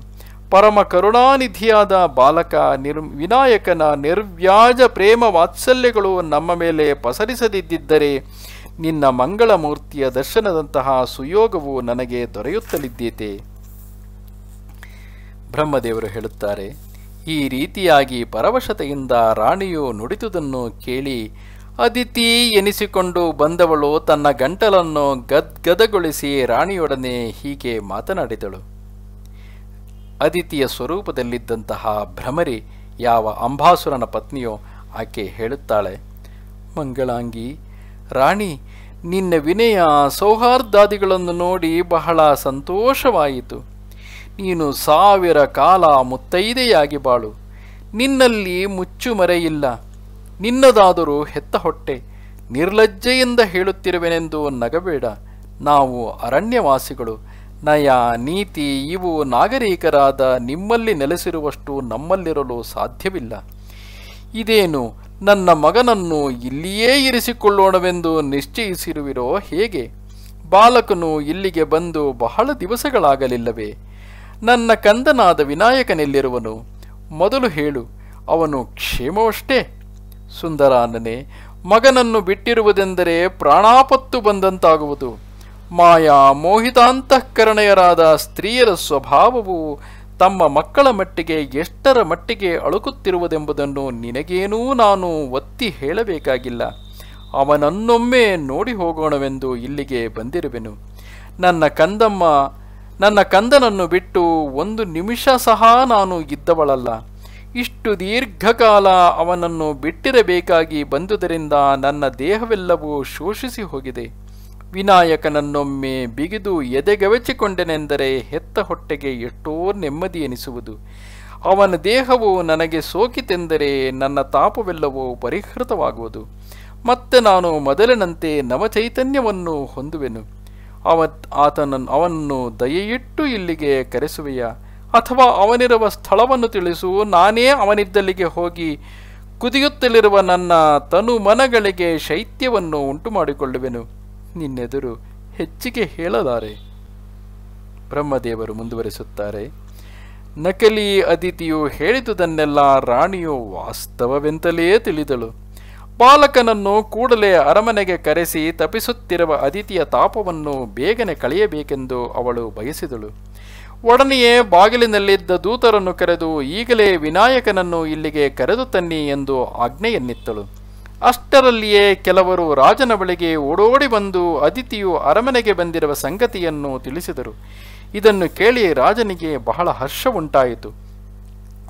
ಪರಮ ಕರುಣಾನಿಧಿಯಾದ ಬಾಲಕ ನಿರ್ ವಿನಾಯಕನ ನಿರ್ವ್ಯಾಜ ಪ್ರೇಮ ವಾತ್ಸಲ್ಯಗಳು ನಮ್ಮ ಮೇಲೆ ಪಸರಿಸದಿದ್ದರೆ ನಿನ್ನ ಮಂಗಳ ಮೂರ್ತಿಯ ದರ್ಶನದಂತಹ ಸುಯೋಗವು ನನಗೆ ದೊರೆಯುತ್ತಲಿದ್ದೀತೆ ಬ್ರಹ್ಮದೇವರು ಹೇಳುತ್ತಾರೆ ಈ ರೀತಿಯಾಗಿ ಪರವಶತೆಯಿಂದ ರಾಣಿಯು ನುಡಿತುದನ್ನು ಕೇಳಿ ಅದಿತಿ ಎನಿಸಿಕೊಂಡು ಬಂದವಳು ತನ್ನ ಗಂಟಲನ್ನು ಗದ್ಗದಗೊಳಿಸಿ ರಾಣಿಯೊಡನೆ ಹೀಗೆ ಮಾತನಾಡಿದಳು ಅದಿತಿಯ ಸ್ವರೂಪದಲ್ಲಿದ್ದಂತಹ ಭ್ರಮರಿ ಯಾವ ಅಂಬಾಸುರನ ಪತ್ನಿಯೋ ಆಕೆ ಹೇಳುತ್ತಾಳೆ ಮಂಗಳಾಂಗಿ ರಾಣಿ ನಿನ್ನ ವಿನಯ ಸೌಹಾರ್ದಾದಿಗಳನ್ನು ನೋಡಿ ಬಹಳ ಸಂತೋಷವಾಯಿತು ನೀನು ಸಾವಿರ ಕಾಲ ಮುತ್ತೈದೆಯಾಗಿ ಬಾಳು ನಿನ್ನಲ್ಲಿ ಮುಚ್ಚುಮರೆಯಿಲ್ಲ ನಿನ್ನದಾದರೂ ಹೆತ್ತ ಹೊಟ್ಟೆ ನಿರ್ಲಜ್ಜೆಯಿಂದ ಹೇಳುತ್ತಿರುವೆನೆಂದು ನಗಬೇಡ ನಾವು ಅರಣ್ಯವಾಸಿಗಳು ನಯ ನೀತಿ ಇವು ನಾಗರಿಕರಾದ ನಿಮ್ಮಲ್ಲಿ ನೆಲೆಸಿರುವಷ್ಟು ನಮ್ಮಲ್ಲಿರಲು ಸಾಧ್ಯವಿಲ್ಲ ಇದೇನು ನನ್ನ ಮಗನನ್ನು ಇಲ್ಲಿಯೇ ಇರಿಸಿಕೊಳ್ಳೋಣವೆಂದು ನಿಶ್ಚಯಿಸಿರುವಿರೋ ಹೇಗೆ ಬಾಲಕನು ಇಲ್ಲಿಗೆ ಬಂದು ಬಹಳ ದಿವಸಗಳಾಗಲಿಲ್ಲವೇ ನನ್ನ ಕಂದನಾದ ವಿನಾಯಕನೆಲ್ಲಿರುವನು ಮೊದಲು ಹೇಳು ಅವನು ಕ್ಷೇಮವಷ್ಟೇ ಸುಂದರಾನನೆ ಮಗನನ್ನು ಬಿಟ್ಟಿರುವುದೆಂದರೆ ಪ್ರಾಣಾಪತ್ತು ಬಂದಂತಾಗುವುದು ಮಾಯಾ ಮೋಹಿತಾಂತಃಕರಣೆಯರಾದ ಸ್ತ್ರೀಯರ ಸ್ವಭಾವವು ತಮ್ಮ ಮಕ್ಕಳ ಮಟ್ಟಿಗೆ ಎಷ್ಟರ ಮಟ್ಟಿಗೆ ಅಳುಕುತ್ತಿರುವುದೆಂಬುದನ್ನು ನಿನಗೇನೂ ನಾನು ಒತ್ತಿ ಹೇಳಬೇಕಾಗಿಲ್ಲ ಅವನನ್ನೊಮ್ಮೆ ನೋಡಿ ಹೋಗೋಣವೆಂದು ಇಲ್ಲಿಗೆ ಬಂದಿರುವೆನು ನನ್ನ ಕಂದಮ್ಮ ನನ್ನ ಕಂದನನ್ನು ಬಿಟ್ಟು ಒಂದು ನಿಮಿಷ ಸಹ ನಾನು ಇದ್ದವಳಲ್ಲ ಇಷ್ಟು ದೀರ್ಘಕಾಲ ಅವನನ್ನು ಬಿಟ್ಟಿರಬೇಕಾಗಿ ಬಂದುದರಿಂದ ನನ್ನ ದೇಹವೆಲ್ಲವೂ ಶೋಷಿಸಿ ಹೋಗಿದೆ ವಿನಾಯಕನನ್ನೊಮ್ಮೆ ಬಿಗಿದು ಎದೆಗವಚಿಕೊಂಡೆನೆಂದರೆ ಹೆತ್ತ ಹೊಟ್ಟೆಗೆ ಎಷ್ಟೋ ನೆಮ್ಮದಿ ಎನಿಸುವುದು ಅವನ ದೇಹವು ನನಗೆ ಸೋಕಿತೆಂದರೆ ನನ್ನ ತಾಪವೆಲ್ಲವೂ ಪರಿಹೃತವಾಗುವುದು ಮತ್ತೆ ನಾನು ಮೊದಲಿನಂತೆ ನವಚೈತನ್ಯವನ್ನು ಹೊಂದುವೆನು ಅವತ್ ಆತನನ್ನು ಅವನನ್ನು ದಯೆಯಿಟ್ಟು ಇಲ್ಲಿಗೆ ಕರೆಸುವೆಯಾ ಅಥವಾ ಅವನಿರುವ ಸ್ಥಳವನ್ನು ತಿಳಿಸು ನಾನೇ ಅವನಿದ್ದಲ್ಲಿಗೆ ಹೋಗಿ ಕುದಿಯುತ್ತಲಿರುವ ನನ್ನ ತನು ಮನಗಳಿಗೆ ಶೈತ್ಯವನ್ನು ಉಂಟು ಮಾಡಿಕೊಳ್ಳುವೆನು ನಿನ್ನೆದುರು ಹೆಚ್ಚಿಗೆ ಹೇಳಲಾರೆ ಬ್ರಹ್ಮದೇವರು ಮುಂದುವರಿಸುತ್ತಾರೆ ನಕಲಿ ಅದಿತಿಯು ಹೇಳಿದುದನ್ನೆಲ್ಲ ರಾಣಿಯು ವಾಸ್ತವವೆಂತಲೇ ತಿಳಿದಳು ಬಾಲಕನನ್ನು ಕೂಡಲೇ ಅರಮನೆಗೆ ಕರೆಸಿ ತಪಿಸುತ್ತಿರುವ ಅದಿತಿಯ ತಾಪವನ್ನು ಬೇಗನೆ ಕಳೆಯಬೇಕೆಂದು ಅವಳು ಬಯಸಿದಳು ಒಡನೆಯೇ ಬಾಗಿಲಿನಲ್ಲಿದ್ದ ದೂತರನ್ನು ಕರೆದು ಈಗಲೇ ವಿನಾಯಕನನ್ನು ಇಲ್ಲಿಗೆ ಕರೆದು ತನ್ನಿ ಎಂದು ಆಜ್ಞೆಯನ್ನಿತ್ತಳು ಅಷ್ಟರಲ್ಲಿಯೇ ಕೆಲವರು ರಾಜನ ಬಳಿಗೆ ಓಡೋಡಿ ಬಂದು ಅದಿತಿಯು ಅರಮನೆಗೆ ಬಂದಿರುವ ಸಂಗತಿಯನ್ನು ತಿಳಿಸಿದರು ಇದನ್ನು ಕೇಳಿ ರಾಜನಿಗೆ ಬಹಳ ಹರ್ಷ ಉಂಟಾಯಿತು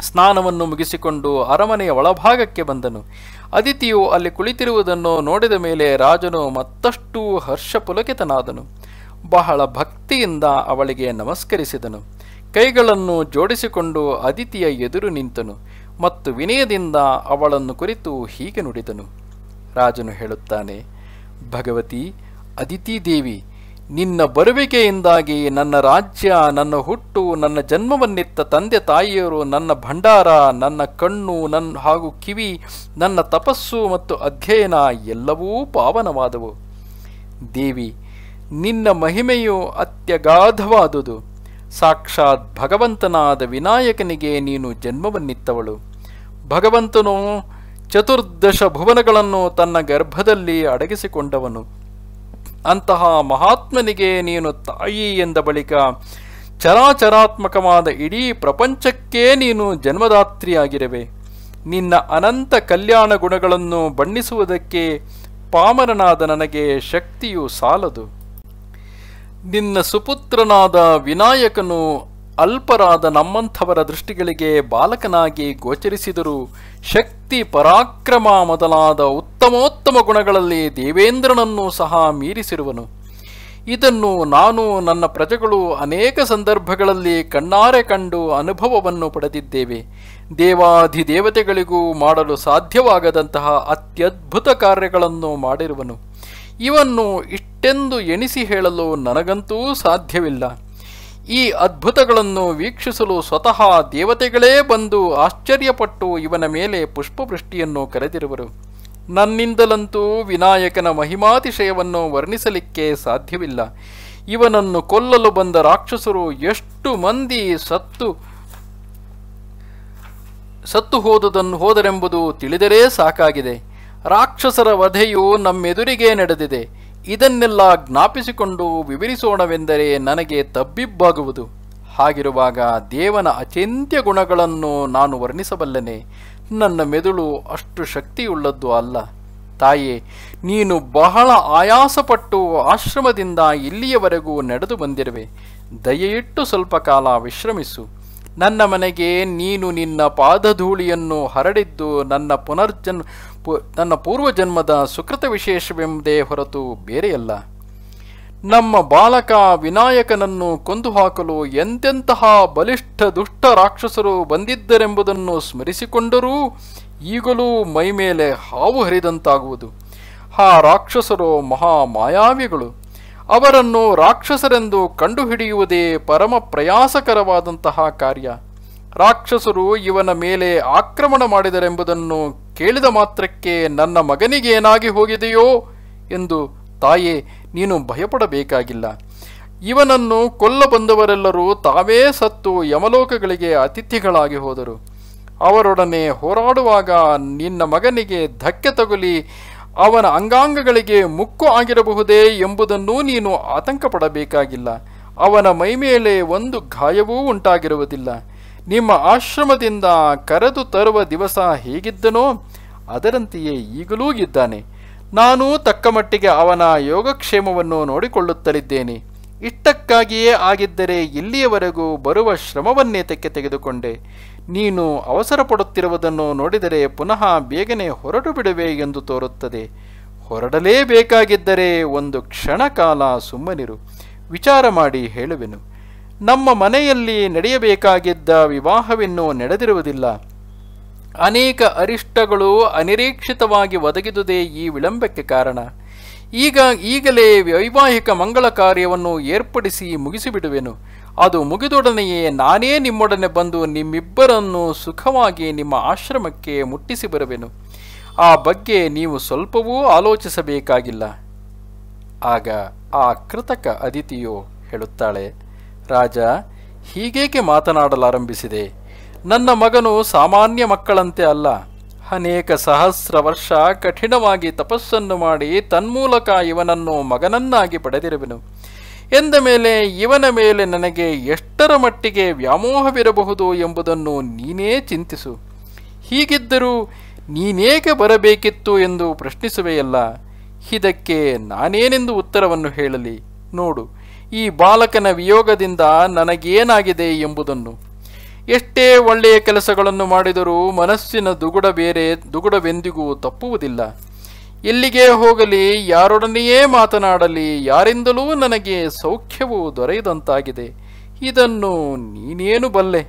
ಸ್ನಾನವನ್ನು ಮುಗಿಸಿಕೊಂಡು ಅರಮನೆಯ ಒಳಭಾಗಕ್ಕೆ ಬಂದನು ಅದಿತಿಯು ಅಲ್ಲಿ ಕುಳಿತಿರುವುದನ್ನು ನೋಡಿದ ಮೇಲೆ ರಾಜನು ಮತ್ತಷ್ಟು ಪುಲಕಿತನಾದನು ಬಹಳ ಭಕ್ತಿಯಿಂದ ಅವಳಿಗೆ ನಮಸ್ಕರಿಸಿದನು ಕೈಗಳನ್ನು ಜೋಡಿಸಿಕೊಂಡು ಅದಿತಿಯ ಎದುರು ನಿಂತನು ಮತ್ತು ವಿನಯದಿಂದ ಅವಳನ್ನು ಕುರಿತು ಹೀಗೆ ನುಡಿದನು ರಾಜನು ಹೇಳುತ್ತಾನೆ ಭಗವತಿ ಅದಿತಿ ದೇವಿ ನಿನ್ನ ಬರುವಿಕೆಯಿಂದಾಗಿ ನನ್ನ ರಾಜ್ಯ ನನ್ನ ಹುಟ್ಟು ನನ್ನ ಜನ್ಮವನ್ನಿತ್ತ ತಂದೆ ತಾಯಿಯರು ನನ್ನ ಭಂಡಾರ ನನ್ನ ಕಣ್ಣು ನನ್ನ ಹಾಗೂ ಕಿವಿ ನನ್ನ ತಪಸ್ಸು ಮತ್ತು ಅಧ್ಯಯನ ಎಲ್ಲವೂ ಪಾವನವಾದವು ದೇವಿ ನಿನ್ನ ಮಹಿಮೆಯು ಅತ್ಯಗಾಧವಾದುದು ಸಾಕ್ಷಾತ್ ಭಗವಂತನಾದ ವಿನಾಯಕನಿಗೆ ನೀನು ಜನ್ಮವನ್ನಿತ್ತವಳು ಭಗವಂತನು ಚತುರ್ದಶ ಭುವನಗಳನ್ನು ತನ್ನ ಗರ್ಭದಲ್ಲಿ ಅಡಗಿಸಿಕೊಂಡವನು ಅಂತಹ ಮಹಾತ್ಮನಿಗೆ ನೀನು ತಾಯಿ ಎಂದ ಬಳಿಕ ಚರಾಚರಾತ್ಮಕವಾದ ಇಡೀ ಪ್ರಪಂಚಕ್ಕೇ ನೀನು ಜನ್ಮದಾತ್ರಿಯಾಗಿರವೆ ನಿನ್ನ ಅನಂತ ಕಲ್ಯಾಣ ಗುಣಗಳನ್ನು ಬಣ್ಣಿಸುವುದಕ್ಕೆ ಪಾಮರನಾದ ನನಗೆ ಶಕ್ತಿಯು ಸಾಲದು ನಿನ್ನ ಸುಪುತ್ರನಾದ ವಿನಾಯಕನು ಅಲ್ಪರಾದ ನಮ್ಮಂಥವರ ದೃಷ್ಟಿಗಳಿಗೆ ಬಾಲಕನಾಗಿ ಗೋಚರಿಸಿದರು ಶಕ್ತಿ ಪರಾಕ್ರಮ ಮೊದಲಾದ ಉತ್ತಮೋತ್ತಮ ಗುಣಗಳಲ್ಲಿ ದೇವೇಂದ್ರನನ್ನು ಸಹ ಮೀರಿಸಿರುವನು ಇದನ್ನು ನಾನು ನನ್ನ ಪ್ರಜೆಗಳು ಅನೇಕ ಸಂದರ್ಭಗಳಲ್ಲಿ ಕಣ್ಣಾರೆ ಕಂಡು ಅನುಭವವನ್ನು ಪಡೆದಿದ್ದೇವೆ ದೇವಾಧಿದೇವತೆಗಳಿಗೂ ಮಾಡಲು ಸಾಧ್ಯವಾಗದಂತಹ ಅತ್ಯದ್ಭುತ ಕಾರ್ಯಗಳನ್ನು ಮಾಡಿರುವನು ಇವನ್ನು ಇಷ್ಟೆಂದು ಎಣಿಸಿ ಹೇಳಲು ನನಗಂತೂ ಸಾಧ್ಯವಿಲ್ಲ ಈ ಅದ್ಭುತಗಳನ್ನು ವೀಕ್ಷಿಸಲು ಸ್ವತಃ ದೇವತೆಗಳೇ ಬಂದು ಆಶ್ಚರ್ಯಪಟ್ಟು ಇವನ ಮೇಲೆ ಪುಷ್ಪವೃಷ್ಟಿಯನ್ನು ಕರೆದಿರುವರು ನನ್ನಿಂದಲಂತೂ ವಿನಾಯಕನ ಮಹಿಮಾತಿಶಯವನ್ನು ವರ್ಣಿಸಲಿಕ್ಕೆ ಸಾಧ್ಯವಿಲ್ಲ ಇವನನ್ನು ಕೊಲ್ಲಲು ಬಂದ ರಾಕ್ಷಸರು ಎಷ್ಟು ಮಂದಿ ಸತ್ತು ಸತ್ತು ಹೋದುದನ್ನು ಹೋದರೆಂಬುದು ತಿಳಿದರೆ ಸಾಕಾಗಿದೆ ರಾಕ್ಷಸರ ವಧೆಯು ನಮ್ಮೆದುರಿಗೆ ನಡೆದಿದೆ ಇದನ್ನೆಲ್ಲ ಜ್ಞಾಪಿಸಿಕೊಂಡು ವಿವರಿಸೋಣವೆಂದರೆ ನನಗೆ ತಬ್ಬಿಬ್ಬಾಗುವುದು ಹಾಗಿರುವಾಗ ದೇವನ ಅಚಿಂತ್ಯ ಗುಣಗಳನ್ನು ನಾನು ವರ್ಣಿಸಬಲ್ಲನೆ ನನ್ನ ಮೆದುಳು ಅಷ್ಟು ಶಕ್ತಿಯುಳ್ಳದ್ದು ಅಲ್ಲ ತಾಯೇ ನೀನು ಬಹಳ ಆಯಾಸಪಟ್ಟು ಆಶ್ರಮದಿಂದ ಇಲ್ಲಿಯವರೆಗೂ ನಡೆದು ಬಂದಿರುವೆ ದಯೆಯಿಟ್ಟು ಸ್ವಲ್ಪ ಕಾಲ ವಿಶ್ರಮಿಸು ನನ್ನ ಮನೆಗೆ ನೀನು ನಿನ್ನ ಪಾದಧೂಳಿಯನ್ನು ಹರಡಿದ್ದು ನನ್ನ ಪುನರ್ಜನ್ ನನ್ನ ಪೂರ್ವಜನ್ಮದ ಸುಕೃತ ವಿಶೇಷವೆಂಬುದೇ ಹೊರತು ಬೇರೆಯಲ್ಲ ನಮ್ಮ ಬಾಲಕ ವಿನಾಯಕನನ್ನು ಕೊಂದು ಹಾಕಲು ಎಂತೆಂತಹ ಬಲಿಷ್ಠ ದುಷ್ಟ ರಾಕ್ಷಸರು ಬಂದಿದ್ದರೆಂಬುದನ್ನು ಸ್ಮರಿಸಿಕೊಂಡರೂ ಈಗಲೂ ಮೈಮೇಲೆ ಹಾವು ಹರಿದಂತಾಗುವುದು ಆ ರಾಕ್ಷಸರು ಮಹಾ ಮಾಯಾವಿಗಳು ಅವರನ್ನು ರಾಕ್ಷಸರೆಂದು ಕಂಡುಹಿಡಿಯುವುದೇ ಪರಮ ಪ್ರಯಾಸಕರವಾದಂತಹ ಕಾರ್ಯ ರಾಕ್ಷಸರು ಇವನ ಮೇಲೆ ಆಕ್ರಮಣ ಮಾಡಿದರೆಂಬುದನ್ನು ಕೇಳಿದ ಮಾತ್ರಕ್ಕೆ ನನ್ನ ಮಗನಿಗೇನಾಗಿ ಹೋಗಿದೆಯೋ ಎಂದು ತಾಯೇ ನೀನು ಭಯಪಡಬೇಕಾಗಿಲ್ಲ ಇವನನ್ನು ಕೊಲ್ಲ ಬಂದವರೆಲ್ಲರೂ ತಾವೇ ಸತ್ತು ಯಮಲೋಕಗಳಿಗೆ ಅತಿಥಿಗಳಾಗಿ ಹೋದರು ಅವರೊಡನೆ ಹೋರಾಡುವಾಗ ನಿನ್ನ ಮಗನಿಗೆ ಧಕ್ಕೆ ತಗುಲಿ ಅವನ ಅಂಗಾಂಗಗಳಿಗೆ ಮುಕ್ಕು ಆಗಿರಬಹುದೇ ಎಂಬುದನ್ನು ನೀನು ಆತಂಕ ಪಡಬೇಕಾಗಿಲ್ಲ ಅವನ ಮೈಮೇಲೆ ಒಂದು ಗಾಯವೂ ಉಂಟಾಗಿರುವುದಿಲ್ಲ ನಿಮ್ಮ ಆಶ್ರಮದಿಂದ ಕರೆದು ತರುವ ದಿವಸ ಹೇಗಿದ್ದನೋ ಅದರಂತೆಯೇ ಈಗಲೂ ಇದ್ದಾನೆ ನಾನು ತಕ್ಕ ಮಟ್ಟಿಗೆ ಅವನ ಯೋಗಕ್ಷೇಮವನ್ನು ನೋಡಿಕೊಳ್ಳುತ್ತಲಿದ್ದೇನೆ ಇಷ್ಟಕ್ಕಾಗಿಯೇ ಆಗಿದ್ದರೆ ಇಲ್ಲಿಯವರೆಗೂ ಬರುವ ತೆಕ್ಕೆ ತೆಗೆದುಕೊಂಡೆ ನೀನು ಅವಸರ ಪಡುತ್ತಿರುವುದನ್ನು ನೋಡಿದರೆ ಪುನಃ ಬೇಗನೆ ಹೊರಟು ಬಿಡುವೆ ಎಂದು ತೋರುತ್ತದೆ ಹೊರಡಲೇಬೇಕಾಗಿದ್ದರೆ ಒಂದು ಕ್ಷಣಕಾಲ ಸುಮ್ಮನಿರು ವಿಚಾರ ಮಾಡಿ ಹೇಳುವೆನು ನಮ್ಮ ಮನೆಯಲ್ಲಿ ನಡೆಯಬೇಕಾಗಿದ್ದ ವಿವಾಹವೆನ್ನು ನಡೆದಿರುವುದಿಲ್ಲ ಅನೇಕ ಅರಿಷ್ಟಗಳು ಅನಿರೀಕ್ಷಿತವಾಗಿ ಒದಗಿದುದೇ ಈ ವಿಳಂಬಕ್ಕೆ ಕಾರಣ ಈಗ ಈಗಲೇ ವೈವಾಹಿಕ ಮಂಗಳ ಕಾರ್ಯವನ್ನು ಏರ್ಪಡಿಸಿ ಮುಗಿಸಿಬಿಡುವೆನು ಅದು ಮುಗಿದೊಡನೆಯೇ ನಾನೇ ನಿಮ್ಮೊಡನೆ ಬಂದು ನಿಮ್ಮಿಬ್ಬರನ್ನು ಸುಖವಾಗಿ ನಿಮ್ಮ ಆಶ್ರಮಕ್ಕೆ ಮುಟ್ಟಿಸಿ ಬರುವೆನು ಆ ಬಗ್ಗೆ ನೀವು ಸ್ವಲ್ಪವೂ ಆಲೋಚಿಸಬೇಕಾಗಿಲ್ಲ ಆಗ ಆ ಕೃತಕ ಅದಿತಿಯು ಹೇಳುತ್ತಾಳೆ ರಾಜ ಹೀಗೇಕೆ ಮಾತನಾಡಲಾರಂಭಿಸಿದೆ ನನ್ನ ಮಗನು ಸಾಮಾನ್ಯ ಮಕ್ಕಳಂತೆ ಅಲ್ಲ ಅನೇಕ ಸಹಸ್ರ ವರ್ಷ ಕಠಿಣವಾಗಿ ತಪಸ್ಸನ್ನು ಮಾಡಿ ತನ್ಮೂಲಕ ಇವನನ್ನು ಮಗನನ್ನಾಗಿ ಪಡೆದಿರುವೆನು ಎಂದ ಮೇಲೆ ಇವನ ಮೇಲೆ ನನಗೆ ಎಷ್ಟರ ಮಟ್ಟಿಗೆ ವ್ಯಾಮೋಹವಿರಬಹುದು ಎಂಬುದನ್ನು ನೀನೇ ಚಿಂತಿಸು ಹೀಗಿದ್ದರೂ ನೀನೇಕೆ ಬರಬೇಕಿತ್ತು ಎಂದು ಪ್ರಶ್ನಿಸುವೆಯಲ್ಲ ಇದಕ್ಕೆ ನಾನೇನೆಂದು ಉತ್ತರವನ್ನು ಹೇಳಲಿ ನೋಡು ಈ ಬಾಲಕನ ವಿಯೋಗದಿಂದ ನನಗೇನಾಗಿದೆ ಎಂಬುದನ್ನು ಎಷ್ಟೇ ಒಳ್ಳೆಯ ಕೆಲಸಗಳನ್ನು ಮಾಡಿದರೂ ಮನಸ್ಸಿನ ದುಗುಡ ಬೇರೆ ದುಗುಡವೆಂದಿಗೂ ತಪ್ಪುವುದಿಲ್ಲ ಎಲ್ಲಿಗೆ ಹೋಗಲಿ ಯಾರೊಡನೆಯೇ ಮಾತನಾಡಲಿ ಯಾರಿಂದಲೂ ನನಗೆ ಸೌಖ್ಯವು ದೊರೆಯದಂತಾಗಿದೆ ಇದನ್ನು ನೀನೇನು ಬಲ್ಲೆ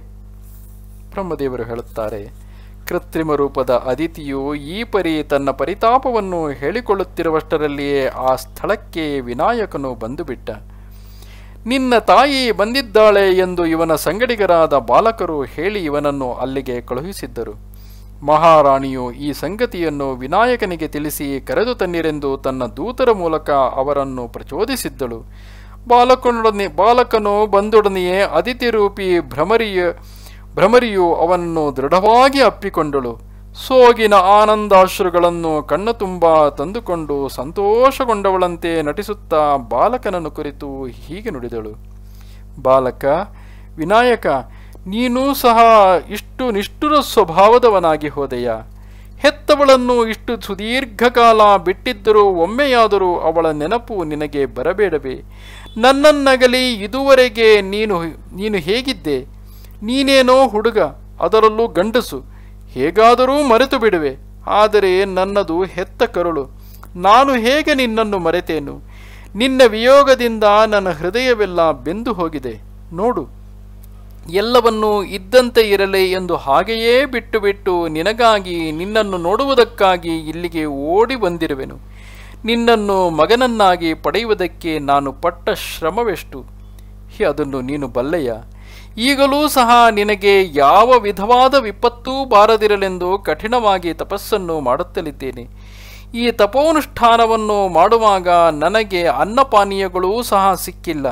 ಬ್ರಹ್ಮದೇವರು ಹೇಳುತ್ತಾರೆ ಕೃತ್ರಿಮ ರೂಪದ ಅದಿತಿಯು ಈ ಪರಿ ತನ್ನ ಪರಿತಾಪವನ್ನು ಹೇಳಿಕೊಳ್ಳುತ್ತಿರುವಷ್ಟರಲ್ಲಿಯೇ ಆ ಸ್ಥಳಕ್ಕೆ ವಿನಾಯಕನು ಬಂದುಬಿಟ್ಟ ನಿನ್ನ ತಾಯಿ ಬಂದಿದ್ದಾಳೆ ಎಂದು ಇವನ ಸಂಗಡಿಗರಾದ ಬಾಲಕರು ಹೇಳಿ ಇವನನ್ನು ಅಲ್ಲಿಗೆ ಕಳುಹಿಸಿದ್ದರು ಮಹಾರಾಣಿಯು ಈ ಸಂಗತಿಯನ್ನು ವಿನಾಯಕನಿಗೆ ತಿಳಿಸಿ ಕರೆದು ತನ್ನಿರೆಂದು ತನ್ನ ದೂತರ ಮೂಲಕ ಅವರನ್ನು ಪ್ರಚೋದಿಸಿದ್ದಳು ಬಾಲಕನೊಡನೆ ಬಾಲಕನು ಬಂದೊಡನೆಯೇ ಅದಿತಿ ರೂಪಿ ಭ್ರಮರಿಯ ಭ್ರಮರಿಯು ಅವನನ್ನು ದೃಢವಾಗಿ ಅಪ್ಪಿಕೊಂಡಳು ಸೋಗಿನ ಆನಂದಾಶ್ರುಗಳನ್ನು ಕಣ್ಣು ತುಂಬ ತಂದುಕೊಂಡು ಸಂತೋಷಗೊಂಡವಳಂತೆ ನಟಿಸುತ್ತಾ ಬಾಲಕನನ್ನು ಕುರಿತು ಹೀಗೆ ನುಡಿದಳು ಬಾಲಕ ವಿನಾಯಕ ನೀನೂ ಸಹ ಇಷ್ಟು ನಿಷ್ಠುರ ಸ್ವಭಾವದವನಾಗಿ ಹೋದೆಯ ಹೆತ್ತವಳನ್ನು ಇಷ್ಟು ಸುದೀರ್ಘಕಾಲ ಬಿಟ್ಟಿದ್ದರೂ ಒಮ್ಮೆಯಾದರೂ ಅವಳ ನೆನಪು ನಿನಗೆ ಬರಬೇಡವೇ ನನ್ನನ್ನಗಲಿ ಇದುವರೆಗೆ ನೀನು ನೀನು ಹೇಗಿದ್ದೆ ನೀನೇನೋ ಹುಡುಗ ಅದರಲ್ಲೂ ಗಂಡಸು ಹೇಗಾದರೂ ಮರೆತು ಬಿಡುವೆ ಆದರೆ ನನ್ನದು ಹೆತ್ತ ಕರುಳು ನಾನು ಹೇಗೆ ನಿನ್ನನ್ನು ಮರೆತೇನು ನಿನ್ನ ವಿಯೋಗದಿಂದ ನನ್ನ ಹೃದಯವೆಲ್ಲ ಬೆಂದು ಹೋಗಿದೆ ನೋಡು ಎಲ್ಲವನ್ನೂ ಇದ್ದಂತೆ ಇರಲಿ ಎಂದು ಹಾಗೆಯೇ ಬಿಟ್ಟು ಬಿಟ್ಟು ನಿನಗಾಗಿ ನಿನ್ನನ್ನು ನೋಡುವುದಕ್ಕಾಗಿ ಇಲ್ಲಿಗೆ ಓಡಿ ಬಂದಿರುವೆನು ನಿನ್ನನ್ನು ಮಗನನ್ನಾಗಿ ಪಡೆಯುವುದಕ್ಕೆ ನಾನು ಪಟ್ಟ ಶ್ರಮವೆಷ್ಟು ಅದನ್ನು ನೀನು ಬಲ್ಲೆಯ ಈಗಲೂ ಸಹ ನಿನಗೆ ಯಾವ ವಿಧವಾದ ವಿಪತ್ತೂ ಬಾರದಿರಲೆಂದು ಕಠಿಣವಾಗಿ ತಪಸ್ಸನ್ನು ಮಾಡುತ್ತಲಿದ್ದೇನೆ ಈ ತಪೋನುಷ್ಠಾನವನ್ನು ಮಾಡುವಾಗ ನನಗೆ ಅನ್ನಪಾನೀಯಗಳೂ ಸಹ ಸಿಕ್ಕಿಲ್ಲ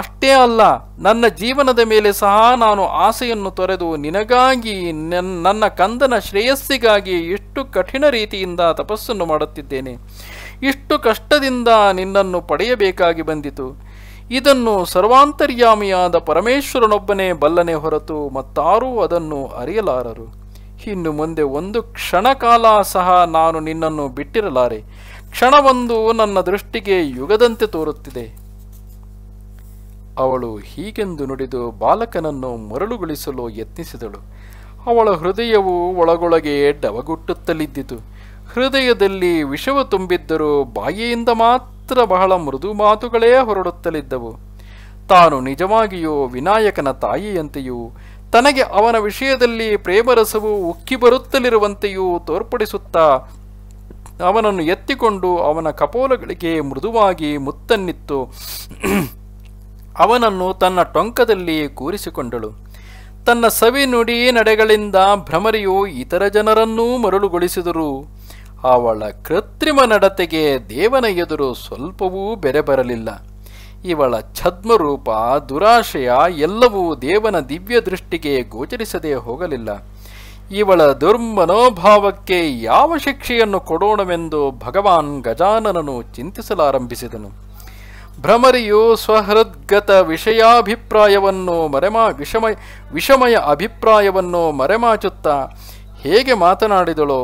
ಅಷ್ಟೇ ಅಲ್ಲ ನನ್ನ ಜೀವನದ ಮೇಲೆ ಸಹ ನಾನು ಆಸೆಯನ್ನು ತೊರೆದು ನಿನಗಾಗಿ ನನ್ನ ಕಂದನ ಶ್ರೇಯಸ್ಸಿಗಾಗಿ ಇಷ್ಟು ಕಠಿಣ ರೀತಿಯಿಂದ ತಪಸ್ಸನ್ನು ಮಾಡುತ್ತಿದ್ದೇನೆ ಇಷ್ಟು ಕಷ್ಟದಿಂದ ನಿನ್ನನ್ನು ಪಡೆಯಬೇಕಾಗಿ ಬಂದಿತು ಇದನ್ನು ಸರ್ವಾಂತರ್ಯಾಮಿಯಾದ ಪರಮೇಶ್ವರನೊಬ್ಬನೇ ಬಲ್ಲನೆ ಹೊರತು ಮತ್ತಾರೂ ಅದನ್ನು ಅರಿಯಲಾರರು ಇನ್ನು ಮುಂದೆ ಒಂದು ಕ್ಷಣಕಾಲ ಸಹ ನಾನು ನಿನ್ನನ್ನು ಬಿಟ್ಟಿರಲಾರೆ ಕ್ಷಣವೊಂದು ನನ್ನ ದೃಷ್ಟಿಗೆ ಯುಗದಂತೆ ತೋರುತ್ತಿದೆ ಅವಳು ಹೀಗೆಂದು ನುಡಿದು ಬಾಲಕನನ್ನು ಮರಳುಗೊಳಿಸಲು ಯತ್ನಿಸಿದಳು ಅವಳ ಹೃದಯವು ಒಳಗೊಳಗೆ ಡವಗುಟ್ಟುತ್ತಲಿದ್ದಿತು ಹೃದಯದಲ್ಲಿ ವಿಷವ ತುಂಬಿದ್ದರೂ ಬಾಯಿಯಿಂದ ಮಾತ್ರ ಮಾತ್ರ ಬಹಳ ಮೃದು ಮಾತುಗಳೇ ಹೊರಡುತ್ತಲಿದ್ದವು ತಾನು ನಿಜವಾಗಿಯೂ ವಿನಾಯಕನ ತಾಯಿಯಂತೆಯೂ ತನಗೆ ಅವನ ವಿಷಯದಲ್ಲಿ ಪ್ರೇಮರಸವು ಉಕ್ಕಿ ಬರುತ್ತಲಿರುವಂತೆಯೂ ತೋರ್ಪಡಿಸುತ್ತಾ ಅವನನ್ನು ಎತ್ತಿಕೊಂಡು ಅವನ ಕಪೋಲಗಳಿಗೆ ಮೃದುವಾಗಿ ಮುತ್ತನ್ನಿತ್ತು ಅವನನ್ನು ತನ್ನ ಟೊಂಕದಲ್ಲಿ ಕೂರಿಸಿಕೊಂಡಳು ತನ್ನ ಸವಿ ನುಡಿ ನಡೆಗಳಿಂದ ಭ್ರಮರಿಯು ಇತರ ಜನರನ್ನೂ ಮರಳುಗೊಳಿಸಿದರು ಅವಳ ಕೃತ್ರಿಮ ನಡತೆಗೆ ದೇವನ ಎದುರು ಸ್ವಲ್ಪವೂ ಬೆರೆ ಬರಲಿಲ್ಲ ಇವಳ ಛದ್ಮರೂಪ ದುರಾಶಯ ಎಲ್ಲವೂ ದೇವನ ದಿವ್ಯ ದೃಷ್ಟಿಗೆ ಗೋಚರಿಸದೆ ಹೋಗಲಿಲ್ಲ ಇವಳ ದುರ್ಮನೋಭಾವಕ್ಕೆ ಯಾವ ಶಿಕ್ಷೆಯನ್ನು ಕೊಡೋಣವೆಂದು ಭಗವಾನ್ ಗಜಾನನನು ಚಿಂತಿಸಲಾರಂಭಿಸಿದನು ಭ್ರಮರಿಯು ಸ್ವಹೃದ್ಗತ ವಿಷಯಾಭಿಪ್ರಾಯವನ್ನು ಮರೆಮಾ ವಿಷಮಯ ವಿಷಮಯ ಅಭಿಪ್ರಾಯವನ್ನು ಮರೆಮಾಚುತ್ತಾ ಹೇಗೆ ಮಾತನಾಡಿದಳೋ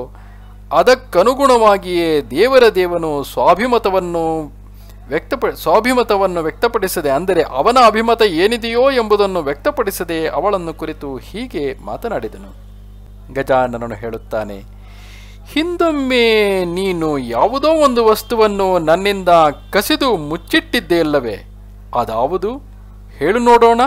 ಅದಕ್ಕನುಗುಣವಾಗಿಯೇ ದೇವರ ದೇವನು ಸ್ವಾಭಿಮತವನ್ನು ವ್ಯಕ್ತಪ ಸ್ವಾಭಿಮತವನ್ನು ವ್ಯಕ್ತಪಡಿಸದೆ ಅಂದರೆ ಅವನ ಅಭಿಮತ ಏನಿದೆಯೋ ಎಂಬುದನ್ನು ವ್ಯಕ್ತಪಡಿಸದೆ ಅವಳನ್ನು ಕುರಿತು ಹೀಗೆ ಮಾತನಾಡಿದನು ಗಜಾನನನು ಹೇಳುತ್ತಾನೆ ಹಿಂದೊಮ್ಮೆ ನೀನು ಯಾವುದೋ ಒಂದು ವಸ್ತುವನ್ನು ನನ್ನಿಂದ ಕಸಿದು ಮುಚ್ಚಿಟ್ಟಿದ್ದೇ ಅಲ್ಲವೇ ಅದಾವುದು ಹೇಳು ನೋಡೋಣ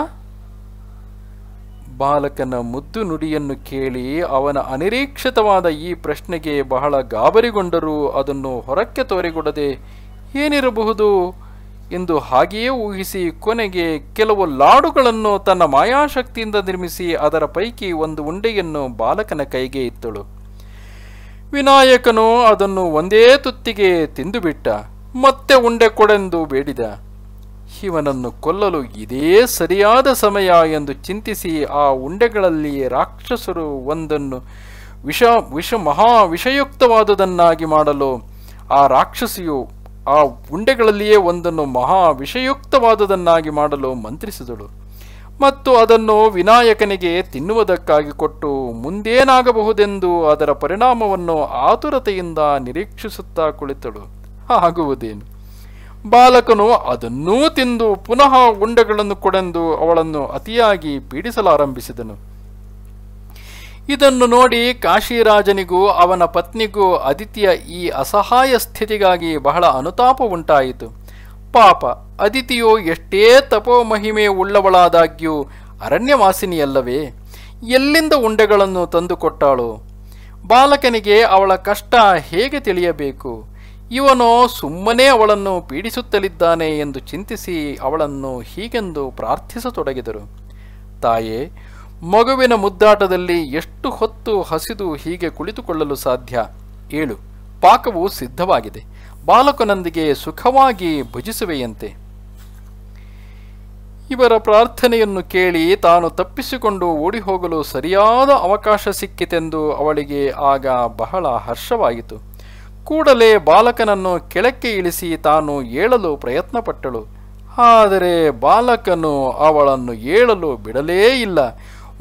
ಬಾಲಕನ ಮುದ್ದು ನುಡಿಯನ್ನು ಕೇಳಿ ಅವನ ಅನಿರೀಕ್ಷಿತವಾದ ಈ ಪ್ರಶ್ನೆಗೆ ಬಹಳ ಗಾಬರಿಗೊಂಡರೂ ಅದನ್ನು ಹೊರಕ್ಕೆ ತೋರಿಗೊಡದೆ ಏನಿರಬಹುದು ಎಂದು ಹಾಗೆಯೇ ಊಹಿಸಿ ಕೊನೆಗೆ ಕೆಲವು ಲಾಡುಗಳನ್ನು ತನ್ನ ಮಾಯಾಶಕ್ತಿಯಿಂದ ನಿರ್ಮಿಸಿ ಅದರ ಪೈಕಿ ಒಂದು ಉಂಡೆಯನ್ನು ಬಾಲಕನ ಕೈಗೆ ಇತ್ತಳು ವಿನಾಯಕನು ಅದನ್ನು ಒಂದೇ ತುತ್ತಿಗೆ ತಿಂದುಬಿಟ್ಟ ಮತ್ತೆ ಉಂಡೆ ಕೊಡೆಂದು ಬೇಡಿದ ಶಿವನನ್ನು ಕೊಲ್ಲಲು ಇದೇ ಸರಿಯಾದ ಸಮಯ ಎಂದು ಚಿಂತಿಸಿ ಆ ಉಂಡೆಗಳಲ್ಲಿ ರಾಕ್ಷಸರು ಒಂದನ್ನು ವಿಷ ವಿಷ ಮಹಾ ವಿಷಯುಕ್ತವಾದುದನ್ನಾಗಿ ಮಾಡಲು ಆ ರಾಕ್ಷಸಿಯು ಆ ಉಂಡೆಗಳಲ್ಲಿಯೇ ಒಂದನ್ನು ಮಹಾ ವಿಷಯುಕ್ತವಾದುದನ್ನಾಗಿ ಮಾಡಲು ಮಂತ್ರಿಸಿದಳು ಮತ್ತು ಅದನ್ನು ವಿನಾಯಕನಿಗೆ ತಿನ್ನುವುದಕ್ಕಾಗಿ ಕೊಟ್ಟು ಮುಂದೇನಾಗಬಹುದೆಂದು ಅದರ ಪರಿಣಾಮವನ್ನು ಆತುರತೆಯಿಂದ ನಿರೀಕ್ಷಿಸುತ್ತಾ ಕುಳಿತಳು ಆಗುವುದೇನು ಬಾಲಕನು ಅದನ್ನೂ ತಿಂದು ಪುನಃ ಉಂಡೆಗಳನ್ನು ಕೊಡೆಂದು ಅವಳನ್ನು ಅತಿಯಾಗಿ ಪೀಡಿಸಲಾರಂಭಿಸಿದನು ಇದನ್ನು ನೋಡಿ ಕಾಶಿರಾಜನಿಗೂ ಅವನ ಪತ್ನಿಗೂ ಅದಿತಿಯ ಈ ಅಸಹಾಯ ಸ್ಥಿತಿಗಾಗಿ ಬಹಳ ಅನುತಾಪ ಉಂಟಾಯಿತು ಪಾಪ ಅದಿತಿಯು ಎಷ್ಟೇ ತಪೋಮಹಿಮೆ ಉಳ್ಳವಳಾದಾಗ್ಯೂ ಅರಣ್ಯವಾಸಿನಿಯಲ್ಲವೇ ಎಲ್ಲಿಂದ ಉಂಡೆಗಳನ್ನು ತಂದುಕೊಟ್ಟಾಳು ಬಾಲಕನಿಗೆ ಅವಳ ಕಷ್ಟ ಹೇಗೆ ತಿಳಿಯಬೇಕು ಇವನು ಸುಮ್ಮನೆ ಅವಳನ್ನು ಪೀಡಿಸುತ್ತಲಿದ್ದಾನೆ ಎಂದು ಚಿಂತಿಸಿ ಅವಳನ್ನು ಹೀಗೆಂದು ಪ್ರಾರ್ಥಿಸತೊಡಗಿದರು ತಾಯೇ ಮಗುವಿನ ಮುದ್ದಾಟದಲ್ಲಿ ಎಷ್ಟು ಹೊತ್ತು ಹಸಿದು ಹೀಗೆ ಕುಳಿತುಕೊಳ್ಳಲು ಸಾಧ್ಯ ಏಳು ಪಾಕವು ಸಿದ್ಧವಾಗಿದೆ ಬಾಲಕನೊಂದಿಗೆ ಸುಖವಾಗಿ ಭುಜಿಸುವೆಯಂತೆ ಇವರ ಪ್ರಾರ್ಥನೆಯನ್ನು ಕೇಳಿ ತಾನು ತಪ್ಪಿಸಿಕೊಂಡು ಓಡಿ ಹೋಗಲು ಸರಿಯಾದ ಅವಕಾಶ ಸಿಕ್ಕಿತೆಂದು ಅವಳಿಗೆ ಆಗ ಬಹಳ ಹರ್ಷವಾಯಿತು ಕೂಡಲೇ ಬಾಲಕನನ್ನು ಕೆಳಕ್ಕೆ ಇಳಿಸಿ ತಾನು ಏಳಲು ಪ್ರಯತ್ನಪಟ್ಟಳು ಆದರೆ ಬಾಲಕನು ಅವಳನ್ನು ಏಳಲು ಬಿಡಲೇ ಇಲ್ಲ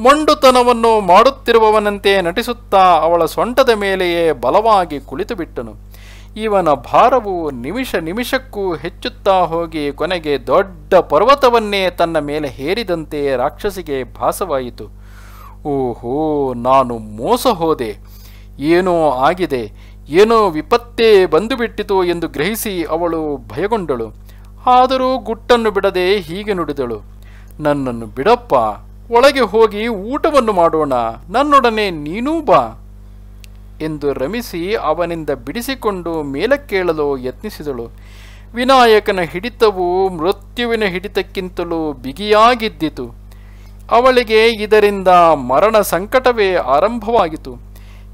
ಮೊಂಡುತನವನ್ನು ಮಾಡುತ್ತಿರುವವನಂತೆ ನಟಿಸುತ್ತಾ ಅವಳ ಸೊಂಟದ ಮೇಲೆಯೇ ಬಲವಾಗಿ ಕುಳಿತುಬಿಟ್ಟನು ಇವನ ಭಾರವು ನಿಮಿಷ ನಿಮಿಷಕ್ಕೂ ಹೆಚ್ಚುತ್ತಾ ಹೋಗಿ ಕೊನೆಗೆ ದೊಡ್ಡ ಪರ್ವತವನ್ನೇ ತನ್ನ ಮೇಲೆ ಹೇರಿದಂತೆ ರಾಕ್ಷಸಿಗೆ ಭಾಸವಾಯಿತು ಓಹೋ ನಾನು ಮೋಸ ಹೋದೆ ಏನೋ ಆಗಿದೆ ಏನೋ ವಿಪತ್ತೇ ಬಂದುಬಿಟ್ಟಿತು ಎಂದು ಗ್ರಹಿಸಿ ಅವಳು ಭಯಗೊಂಡಳು ಆದರೂ ಗುಟ್ಟನ್ನು ಬಿಡದೆ ಹೀಗೆ ನುಡಿದಳು ನನ್ನನ್ನು ಬಿಡಪ್ಪ ಒಳಗೆ ಹೋಗಿ ಊಟವನ್ನು ಮಾಡೋಣ ನನ್ನೊಡನೆ ನೀನೂ ಬಾ ಎಂದು ರಮಿಸಿ ಅವನಿಂದ ಬಿಡಿಸಿಕೊಂಡು ಮೇಲಕ್ಕೇಳಲು ಯತ್ನಿಸಿದಳು ವಿನಾಯಕನ ಹಿಡಿತವು ಮೃತ್ಯುವಿನ ಹಿಡಿತಕ್ಕಿಂತಲೂ ಬಿಗಿಯಾಗಿದ್ದಿತು ಅವಳಿಗೆ ಇದರಿಂದ ಮರಣ ಸಂಕಟವೇ ಆರಂಭವಾಯಿತು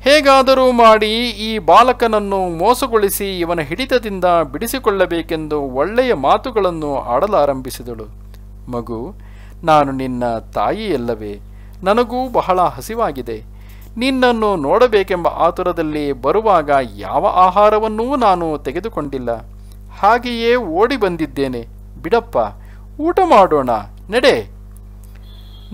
ಹೇಗಾದರೂ ಮಾಡಿ ಈ ಬಾಲಕನನ್ನು ಮೋಸಗೊಳಿಸಿ ಇವನ ಹಿಡಿತದಿಂದ ಬಿಡಿಸಿಕೊಳ್ಳಬೇಕೆಂದು ಒಳ್ಳೆಯ ಮಾತುಗಳನ್ನು ಆಡಲಾರಂಭಿಸಿದಳು ಮಗು ನಾನು ನಿನ್ನ ತಾಯಿಯಲ್ಲವೇ ನನಗೂ ಬಹಳ ಹಸಿವಾಗಿದೆ ನಿನ್ನನ್ನು ನೋಡಬೇಕೆಂಬ ಆತುರದಲ್ಲಿ ಬರುವಾಗ ಯಾವ ಆಹಾರವನ್ನೂ ನಾನು ತೆಗೆದುಕೊಂಡಿಲ್ಲ ಹಾಗೆಯೇ ಓಡಿ ಬಂದಿದ್ದೇನೆ ಬಿಡಪ್ಪ ಊಟ ಮಾಡೋಣ ನಡೆ